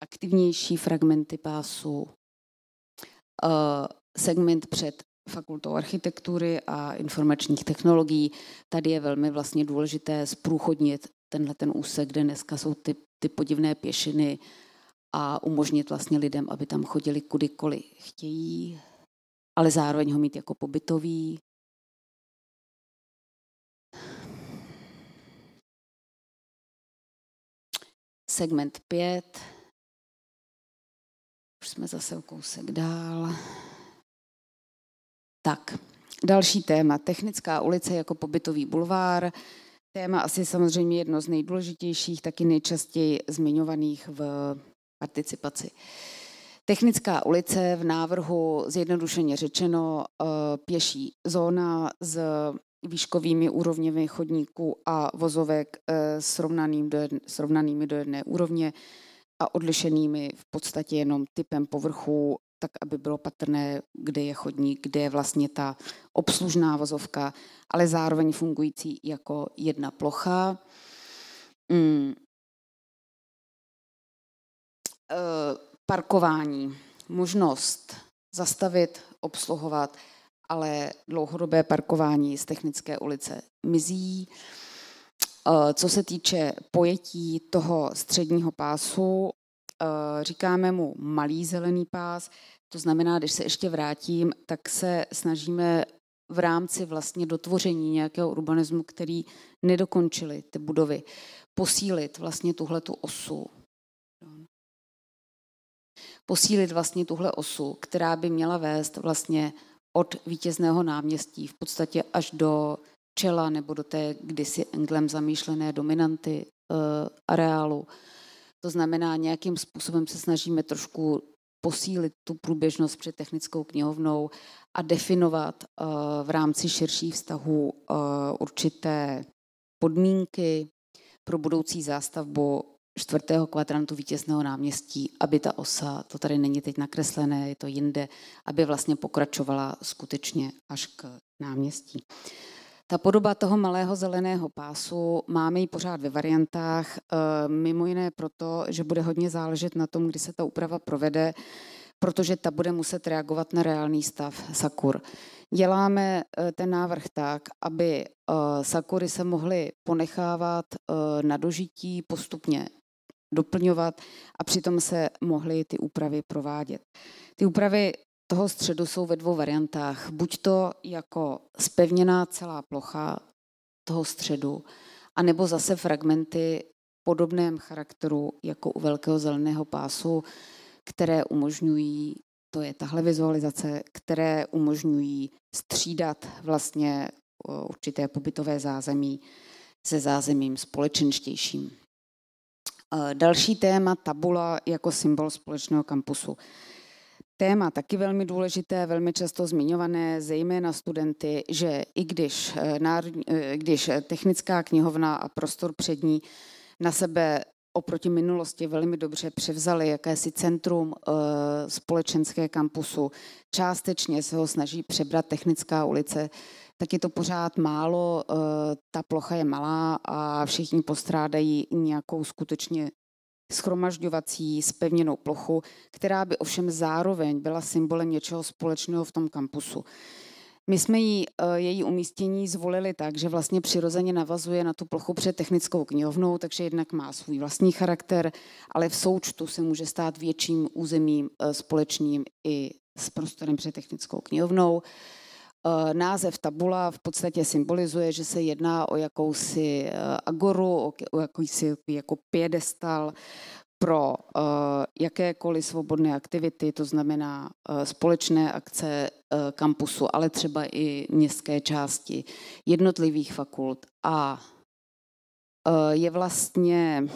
aktivnější fragmenty pásu, eh, segment před fakultou architektury a informačních technologií. Tady je velmi vlastně důležité zprůchodnit tenhle ten úsek, kde dneska jsou ty, ty podivné pěšiny a umožnit vlastně lidem, aby tam chodili kudykoliv chtějí, ale zároveň ho mít jako pobytový. segment 5. Už jsme zase o kousek dál. Tak, další téma. Technická ulice jako pobytový bulvár. Téma asi samozřejmě jedno z nejdůležitějších, taky nejčastěji zmiňovaných v participaci. Technická ulice v návrhu, zjednodušeně řečeno, eh, pěší zóna s výškovými úrovněmi chodníků a vozovek eh, srovnaným do srovnanými do jedné úrovně a odlišenými v podstatě jenom typem povrchu, tak aby bylo patrné, kde je chodník, kde je vlastně ta obslužná vozovka, ale zároveň fungující jako jedna plocha. Mm. E, parkování. Možnost zastavit, obsluhovat, ale dlouhodobé parkování z Technické ulice mizí. Eh, co se týče pojetí toho středního pásu, eh, říkáme mu malý zelený pás, to znamená, když se ještě vrátím, tak se snažíme v rámci vlastně dotvoření nějakého urbanismu, který nedokončili ty budovy, posílit vlastně tuhle tu osu. Posílit vlastně tuhle osu, která by měla vést vlastně od vítězného náměstí v podstatě až do čela nebo do té kdysi Englem zamýšlené dominanty eh, areálu. To znamená, nějakým způsobem se snažíme trošku posílit tu průběžnost před technickou knihovnou a definovat eh, v rámci širších vztahů eh, určité podmínky pro budoucí zástavbu čtvrtého kvadrantu vítězného náměstí, aby ta osa, to tady není teď nakreslené, je to jinde, aby vlastně pokračovala skutečně až k náměstí. Ta podoba toho malého zeleného pásu máme ji pořád ve variantách, eh, mimo jiné proto, že bude hodně záležet na tom, kdy se ta úprava provede, protože ta bude muset reagovat na reálný stav sakur. Děláme eh, ten návrh tak, aby eh, sakury se mohly ponechávat na dožití postupně doplňovat a přitom se mohly ty úpravy provádět. Ty úpravy toho středu jsou ve dvou variantách. Buď to jako spevněná celá plocha toho středu, anebo zase fragmenty podobném charakteru jako u velkého zeleného pásu, které umožňují, to je tahle vizualizace, které umožňují střídat vlastně eh, určité pobytové zázemí se zázemím společenštějším. Další téma, tabula jako symbol společného kampusu. Téma taky velmi důležité, velmi často zmiňované, zejména studenty, že i když, eh, eh, když technická knihovna a prostor před ní na sebe oproti minulosti velmi dobře převzali jakési centrum eh, společenské kampusu, částečně se ho snaží přebrat technická ulice, tak je to pořád málo, eh, ta plocha je malá a všichni postrádají nějakou skutečně schromažďovací spevněnou plochu, která by ovšem zároveň byla symbolem něčeho společného v tom kampusu. My jsme jí, eh, její umístění zvolili tak, že vlastně přirozeně navazuje na tu plochu před technickou knihovnou, takže jednak má svůj vlastní charakter, ale v součtu se může stát větším územím eh, společným i s prostorem před technickou knihovnou. Eh, název tabula v podstatě symbolizuje, že se jedná o jakousi eh, agoru, o jakýsi jako pědestal pro eh, jakékoliv svobodné aktivity, to znamená společné akce kampusu, ale třeba i městské části, jednotlivých fakult. A je vlastně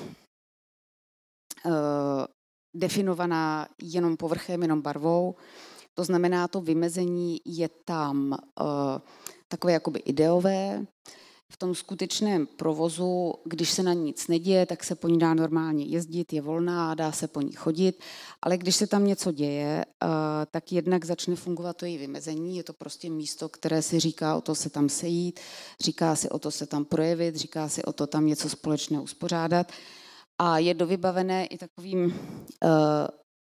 definovaná jenom povrchem, jenom barvou. To znamená, to vymezení je tam eh, takové jakoby ideové. V tom skutečném provozu, když se na nic neděje, tak se po ní dá normálně jezdit, je volná, dá se po ní chodit, ale když se tam něco děje, eh, tak jednak začne fungovat to její vymezení, je to prostě místo, které si říká o to se tam sejít, říká si o to se tam projevit, říká si o to tam něco společného uspořádat a je dovybavené i takovým eh,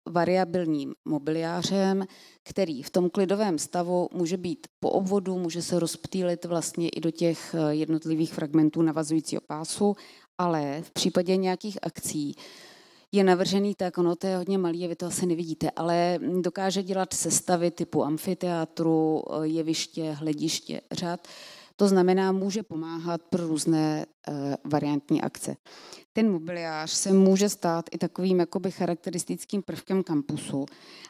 variabilním mobiliářem, který v tom klidovém stavu může být po obvodu, může se rozptýlit vlastně i do těch eh, jednotlivých fragmentů navazujícího pásu, ale v případě nějakých akcí je navržený tak, ono to je hodně malý, vy to asi nevidíte, ale dokáže dělat sestavy typu amfiteátru, eh, jeviště, hlediště, řad, to znamená, může pomáhat pro různé eh, variantní akce. Ten mobiliář se může stát i takovým jakoby charakteristickým prvkem kampusu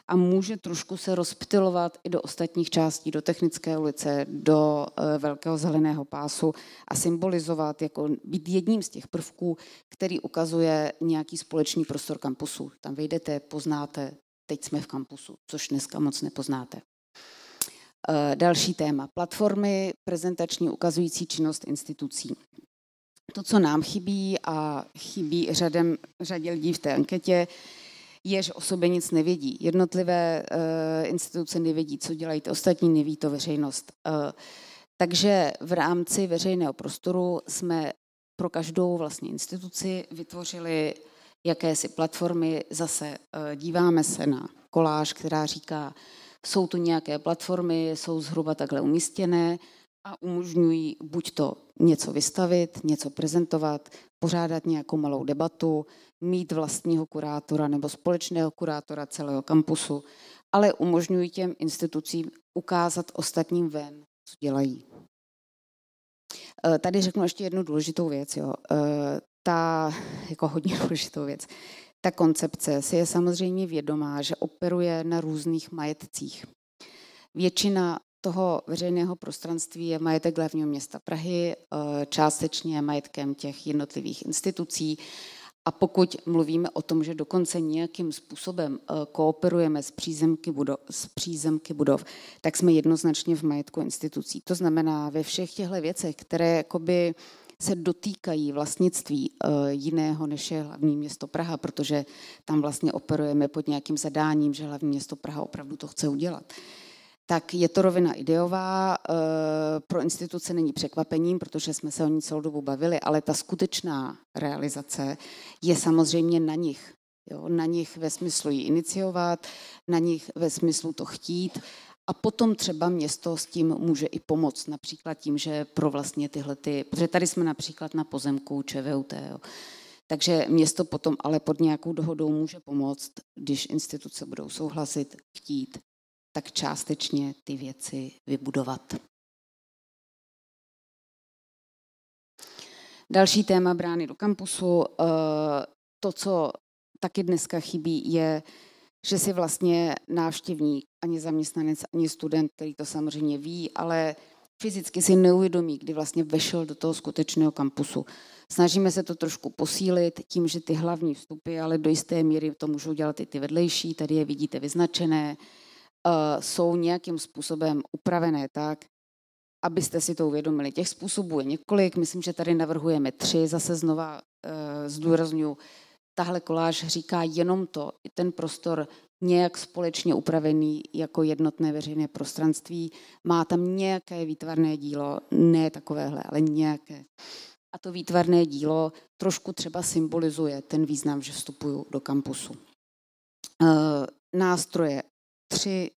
a může trošku se rozptilovat i do ostatních částí, do technické ulice, do eh, velkého zeleného pásu a symbolizovat, jako být jedním z těch prvků, který ukazuje nějaký společný prostor kampusu. Tam vejdete, poznáte, teď jsme v kampusu, což dneska moc nepoznáte. Eh, další téma. Platformy prezentační ukazující činnost institucí. To, co nám chybí a chybí řadem, řadě lidí v té anketě, je, že o sobě nic nevědí. Jednotlivé eh, instituce nevědí, co dělají ty ostatní, neví to veřejnost. Eh, takže v rámci veřejného prostoru jsme pro každou vlastně instituci vytvořili jakési platformy. Zase díváme se na koláž, která říká, jsou tu nějaké platformy, jsou zhruba takhle umístěné a umožňují buď to něco vystavit, něco prezentovat, pořádat nějakou malou debatu, mít vlastního kurátora nebo společného kurátora celého kampusu, ale umožňují těm institucím ukázat ostatním ven, co dělají. Eh, tady řeknu ještě jednu důležitou věc, jo. Eh, ta jako hodně důležitou věc. Ta koncepce si je samozřejmě vědomá, že operuje na různých majetcích. Většina toho veřejného prostranství je majetek hlavního města Prahy, eh, částečně majetkem těch jednotlivých institucí. A pokud mluvíme o tom, že dokonce nějakým způsobem eh, kooperujeme s přízemky, budov, s přízemky budov, tak jsme jednoznačně v majetku institucí. To znamená, ve všech těchto věcech, které jakoby uh, se dotýkají vlastnictví eh, jiného, než je hlavní město Praha, protože tam vlastně operujeme pod nějakým zadáním, že hlavní město Praha opravdu to chce udělat tak je to rovina ideová. Eh, pro instituce není překvapením, protože jsme se o ní celou dobu bavili, ale ta skutečná realizace je samozřejmě na nich. Jo, na nich ve smyslu ji iniciovat, na nich ve smyslu to chtít a potom třeba město s tím může i pomoct, například tím, že pro vlastně tyhle ty, protože tady jsme například na pozemku ČVUT, jo. takže město potom ale pod nějakou dohodou může pomoct, když instituce budou souhlasit, chtít, tak částečně ty věci vybudovat. Další téma brány do kampusu. Eh, to, co taky dneska chybí, je že si vlastně návštěvník, ani zaměstnanec, ani student, který to samozřejmě ví, ale fyzicky si neuvědomí, kdy vlastně vešel do toho skutečného kampusu. Snažíme se to trošku posílit tím, že ty hlavní vstupy, ale do jisté míry to můžou dělat i ty vedlejší, tady je vidíte vyznačené, eh, jsou nějakým způsobem upravené tak, abyste si to uvědomili. Těch způsobů je několik, myslím, že tady navrhujeme tři, zase znova eh, zdůraznuju, tahle koláž říká jenom to, ten prostor nějak společně upravený jako jednotné veřejné prostranství, má tam nějaké výtvarné dílo, ne takovéhle, ale nějaké. A to výtvarné dílo trošku třeba symbolizuje ten význam, že vstupuju do kampusu. Eh, nástroje. Tři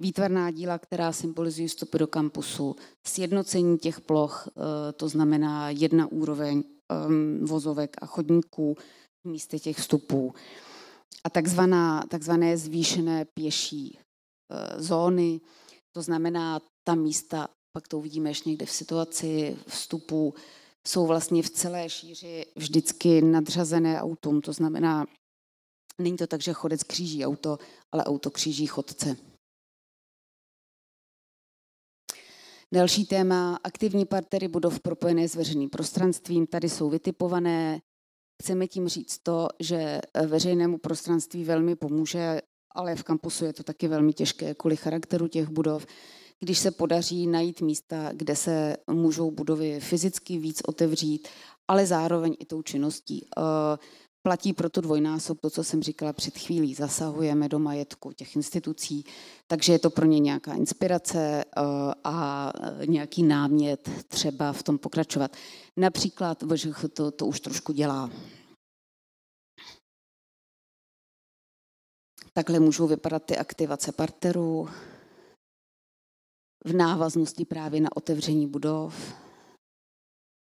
výtvarná díla, která symbolizují vstupy do kampusu, sjednocení těch ploch, eh, to znamená jedna úroveň ehm, vozovek a chodníků, místy těch vstupů. A takzvaná, takzvané zvýšené pěší eh, zóny, to znamená ta místa, pak to uvidíme ještě někde v situaci vstupů jsou vlastně v celé šíři vždycky nadřazené autům, to znamená, není to tak, že chodec kříží auto, ale auto kříží chodce. Další téma, aktivní partery budov propojené s veřejným prostranstvím. Tady jsou vytipované Chceme tím říct to, že eh, veřejnému prostranství velmi pomůže, ale v kampusu je to taky velmi těžké kvůli charakteru těch budov, když se podaří najít místa, kde se můžou budovy fyzicky víc otevřít, ale zároveň i tou činností. Eh, platí proto dvojnásob to, co jsem říkala před chvílí. Zasahujeme do majetku těch institucí, takže je to pro ně nějaká inspirace eh, a eh, nějaký námět třeba v tom pokračovat. Například VŽH to, to už trošku dělá. Takhle můžou vypadat ty aktivace parterů v návaznosti právě na otevření budov.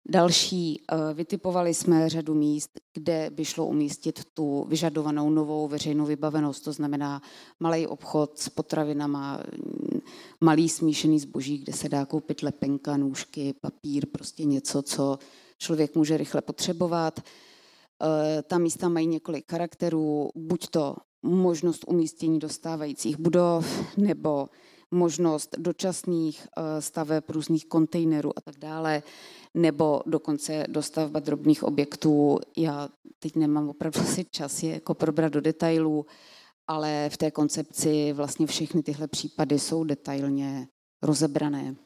Další, eh, vytipovali jsme řadu míst, kde by šlo umístit tu vyžadovanou novou veřejnou vybavenost, to znamená malý obchod s potravinama, mm, malý smíšený zboží, kde se dá koupit lepenka, nůžky, papír, prostě něco, co člověk může rychle potřebovat. Eh, ta místa mají několik charakterů, buď to možnost umístění do stávajících budov, nebo možnost dočasných eh, staveb různých kontejnerů a tak dále, nebo dokonce dostavba drobných objektů. Já teď nemám opravdu si čas je jako probrat do detailů, ale v té koncepci vlastně všechny tyhle případy jsou detailně rozebrané.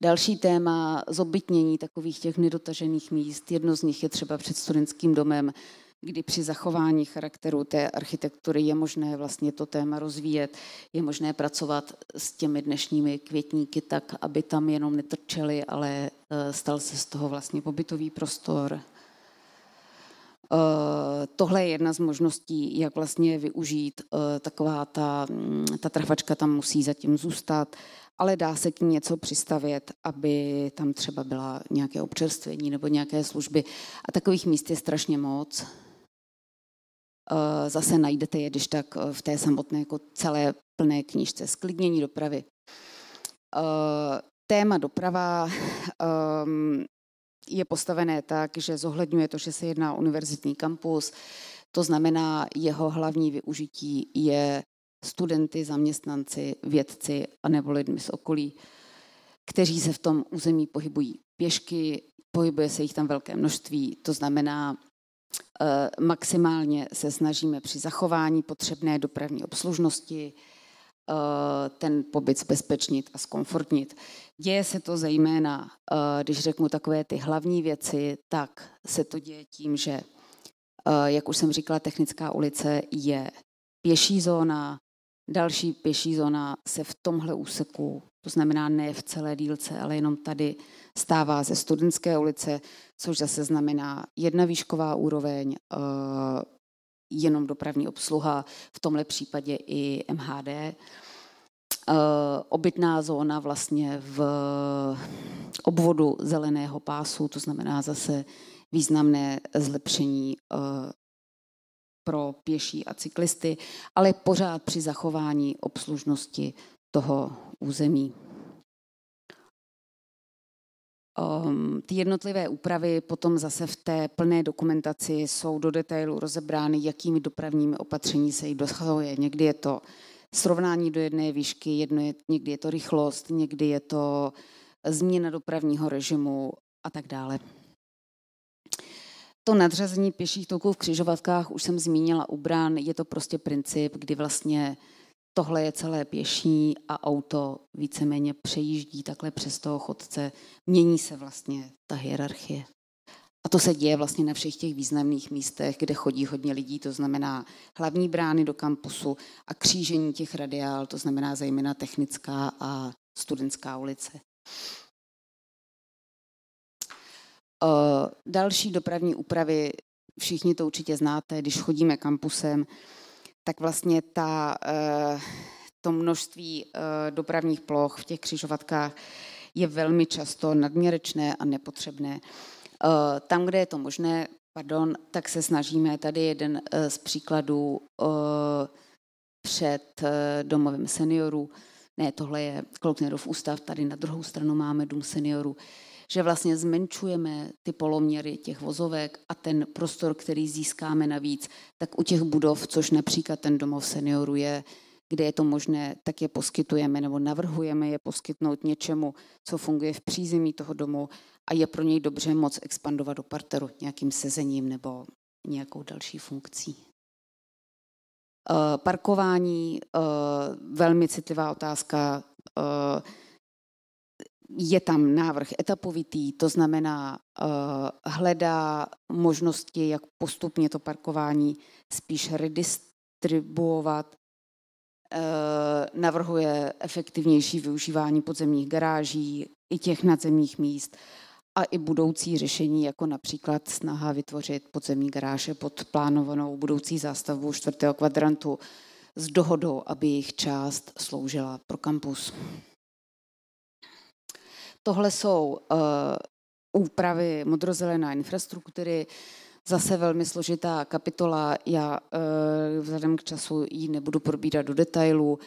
Další téma zobytnění takových těch nedotažených míst. Jedno z nich je třeba před studentským domem, kdy při zachování charakteru té architektury je možné vlastně to téma rozvíjet, je možné pracovat s těmi dnešními květníky tak, aby tam jenom netrčeli, ale e, stal se z toho vlastně pobytový prostor. E, tohle je jedna z možností, jak vlastně využít e, taková ta, mm, ta trafačka tam musí zatím zůstat, ale dá se k ní něco přistavět, aby tam třeba byla nějaké občerstvení nebo nějaké služby. A takových míst je strašně moc. Eh, zase najdete je, když tak eh, v té samotné jako celé plné knížce. Sklidnění dopravy. Eh, téma doprava ehm, je postavené tak, že zohledňuje to, že se jedná o univerzitní kampus, to znamená, jeho hlavní využití je studenty, zaměstnanci, vědci a nebo lidmi z okolí, kteří se v tom území pohybují pěšky, pohybuje se jich tam velké množství, to znamená, Eh, maximálně se snažíme při zachování potřebné dopravní obslužnosti eh, ten pobyt zbezpečnit a zkomfortnit. Děje se to zejména, eh, když řeknu takové ty hlavní věci, tak se to děje tím, že, jak už jsem říkala, Technická ulice je pěší zóna, další pěší zóna se v tomhle úseku to znamená ne v celé dílce, ale jenom tady stává ze studentské ulice, což zase znamená jedna výšková úroveň, eh, jenom dopravní obsluha, v tomhle případě i MHD. Eh, obytná zóna vlastně v obvodu zeleného pásu, to znamená zase významné zlepšení eh, pro pěší a cyklisty, ale pořád při zachování obslužnosti toho území. Um, ty jednotlivé úpravy potom zase v té plné dokumentaci jsou do detailu rozebrány, jakými dopravními opatření se jí dosahuje. Někdy je to srovnání do jedné výšky, jedno je, někdy je to rychlost, někdy je to změna dopravního režimu a tak dále. To nadřazení pěších toků v křižovatkách už jsem zmínila u brán, je to prostě princip, kdy vlastně tohle je celé pěší a auto víceméně přejíždí takhle přes toho chodce, mění se vlastně ta hierarchie. A to se děje vlastně na všech těch významných místech, kde chodí hodně lidí, to znamená hlavní brány do kampusu a křížení těch radiál, to znamená zejména technická a studentská ulice. Další dopravní úpravy, všichni to určitě znáte, když chodíme kampusem, tak vlastně ta, eh, to množství eh, dopravních ploch v těch křižovatkách je velmi často nadměrečné a nepotřebné. Eh, tam, kde je to možné, pardon, tak se snažíme, tady jeden z příkladů před domovem seniorů, ne, tohle je Klouknerův ústav, tady na druhou stranu máme dům seniorů, že vlastně zmenšujeme ty poloměry těch vozovek a ten prostor, který získáme navíc, tak u těch budov, což například ten domov seniorů je, kde je to možné, tak je poskytujeme nebo navrhujeme je poskytnout něčemu, co funguje v přízemí toho domu a je pro něj dobře moc expandovat do parteru nějakým sezením nebo nějakou další funkcí. Eh, parkování, eh, velmi citlivá otázka, eh, je tam návrh etapovitý, to znamená, eh, hledá možnosti, jak postupně to parkování spíš redistribuovat, eh, navrhuje efektivnější využívání podzemních garáží i těch nadzemních míst a i budoucí řešení, jako například snaha vytvořit podzemní garáže pod plánovanou budoucí zástavbu čtvrtého kvadrantu s dohodou, aby jejich část sloužila pro kampus. Tohle jsou eh, úpravy modrozelené infrastruktury, zase velmi složitá kapitola, já eh, vzhledem k času ji nebudu probírat do detailů,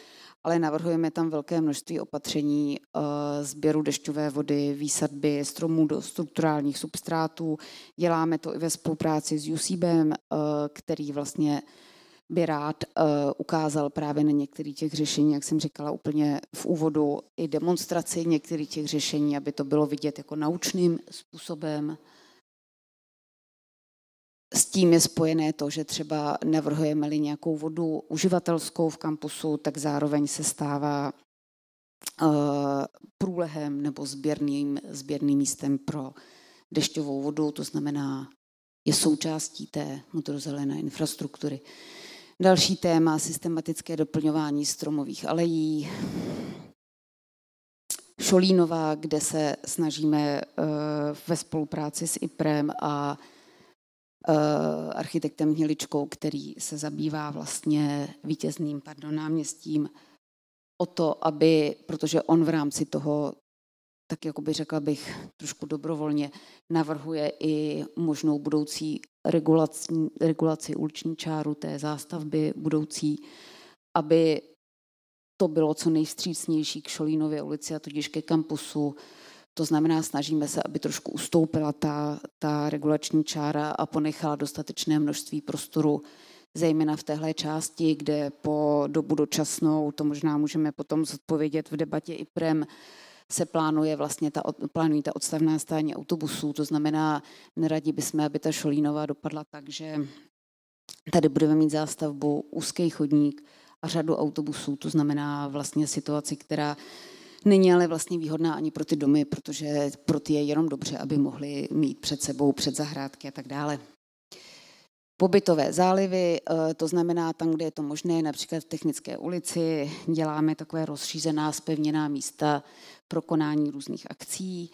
ale navrhujeme tam velké množství opatření eh, sběru dešťové vody, výsadby stromů do strukturálních substrátů. Děláme to i ve spolupráci s UCBem, který vlastně by rád eh, ukázal právě na některých těch řešení, jak jsem říkala úplně v úvodu, i demonstraci některých těch řešení, aby to bylo vidět jako naučným způsobem. S tím je spojené to, že třeba navrhujeme-li nějakou vodu uživatelskou v kampusu, tak zároveň se stává eh, průlehem nebo sběrným, sběrným místem pro dešťovou vodu, to znamená, je součástí té motorozelené infrastruktury. Další téma, systematické doplňování stromových alejí. Šolínová, kde se snažíme eh, ve spolupráci s IPREM a eh, architektem Hniličkou, který se zabývá vlastně vítězným pardon, náměstím, o to, aby, protože on v rámci toho tak jakoby řekla bych trošku dobrovolně, navrhuje i možnou budoucí regulaci, regulaci uliční čáru té zástavby budoucí, aby to bylo co nejvstřícnější k Šolínově ulici a tudíž ke kampusu. To znamená, snažíme se, aby trošku ustoupila ta, ta regulační čára a ponechala dostatečné množství prostoru, zejména v téhle části, kde po dobu dočasnou, to možná můžeme potom zodpovědět v debatě i prem, se plánuje vlastně ta, plánují ta odstavná stání autobusů, to znamená, neradi bychom, aby ta Šolínová dopadla tak, že tady budeme mít zástavbu, úzký chodník a řadu autobusů, to znamená vlastně situaci, která Není ale vlastně výhodná ani pro ty domy, protože pro ty je jenom dobře, aby mohli mít před sebou před zahrádky a tak dále. Pobytové zálivy, eh, to znamená tam, kde je to možné, například v Technické ulici, děláme takové rozšířená spevněná místa pro konání různých akcí.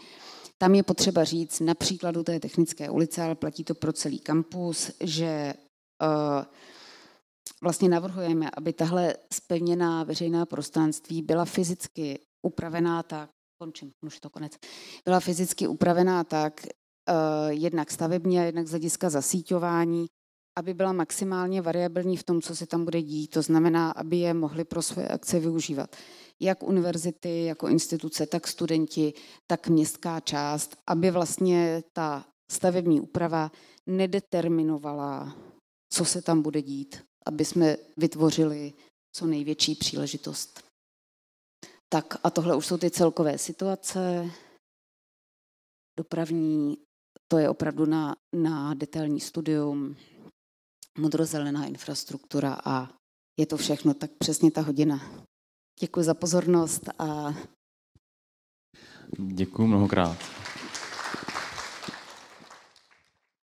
Tam je potřeba říct, na příkladu té technické ulice, ale platí to pro celý kampus, že eh, vlastně navrhujeme, aby tahle spevněná veřejná prostranství byla fyzicky upravená tak, končím, už to konec, byla fyzicky upravená tak, eh, jednak stavebně, jednak z hlediska zasíťování, aby byla maximálně variabilní v tom, co se tam bude dít, to znamená, aby je mohli pro své akce využívat jak univerzity jako instituce, tak studenti, tak městská část, aby vlastně ta stavební úprava nedeterminovala, co se tam bude dít, aby jsme vytvořili co největší příležitost. Tak a tohle už jsou ty celkové situace. Dopravní, to je opravdu na, na detailní studium, modrozelená infrastruktura a je to všechno tak přesně ta hodina. Děkuji za pozornost a... Děkuji mnohokrát.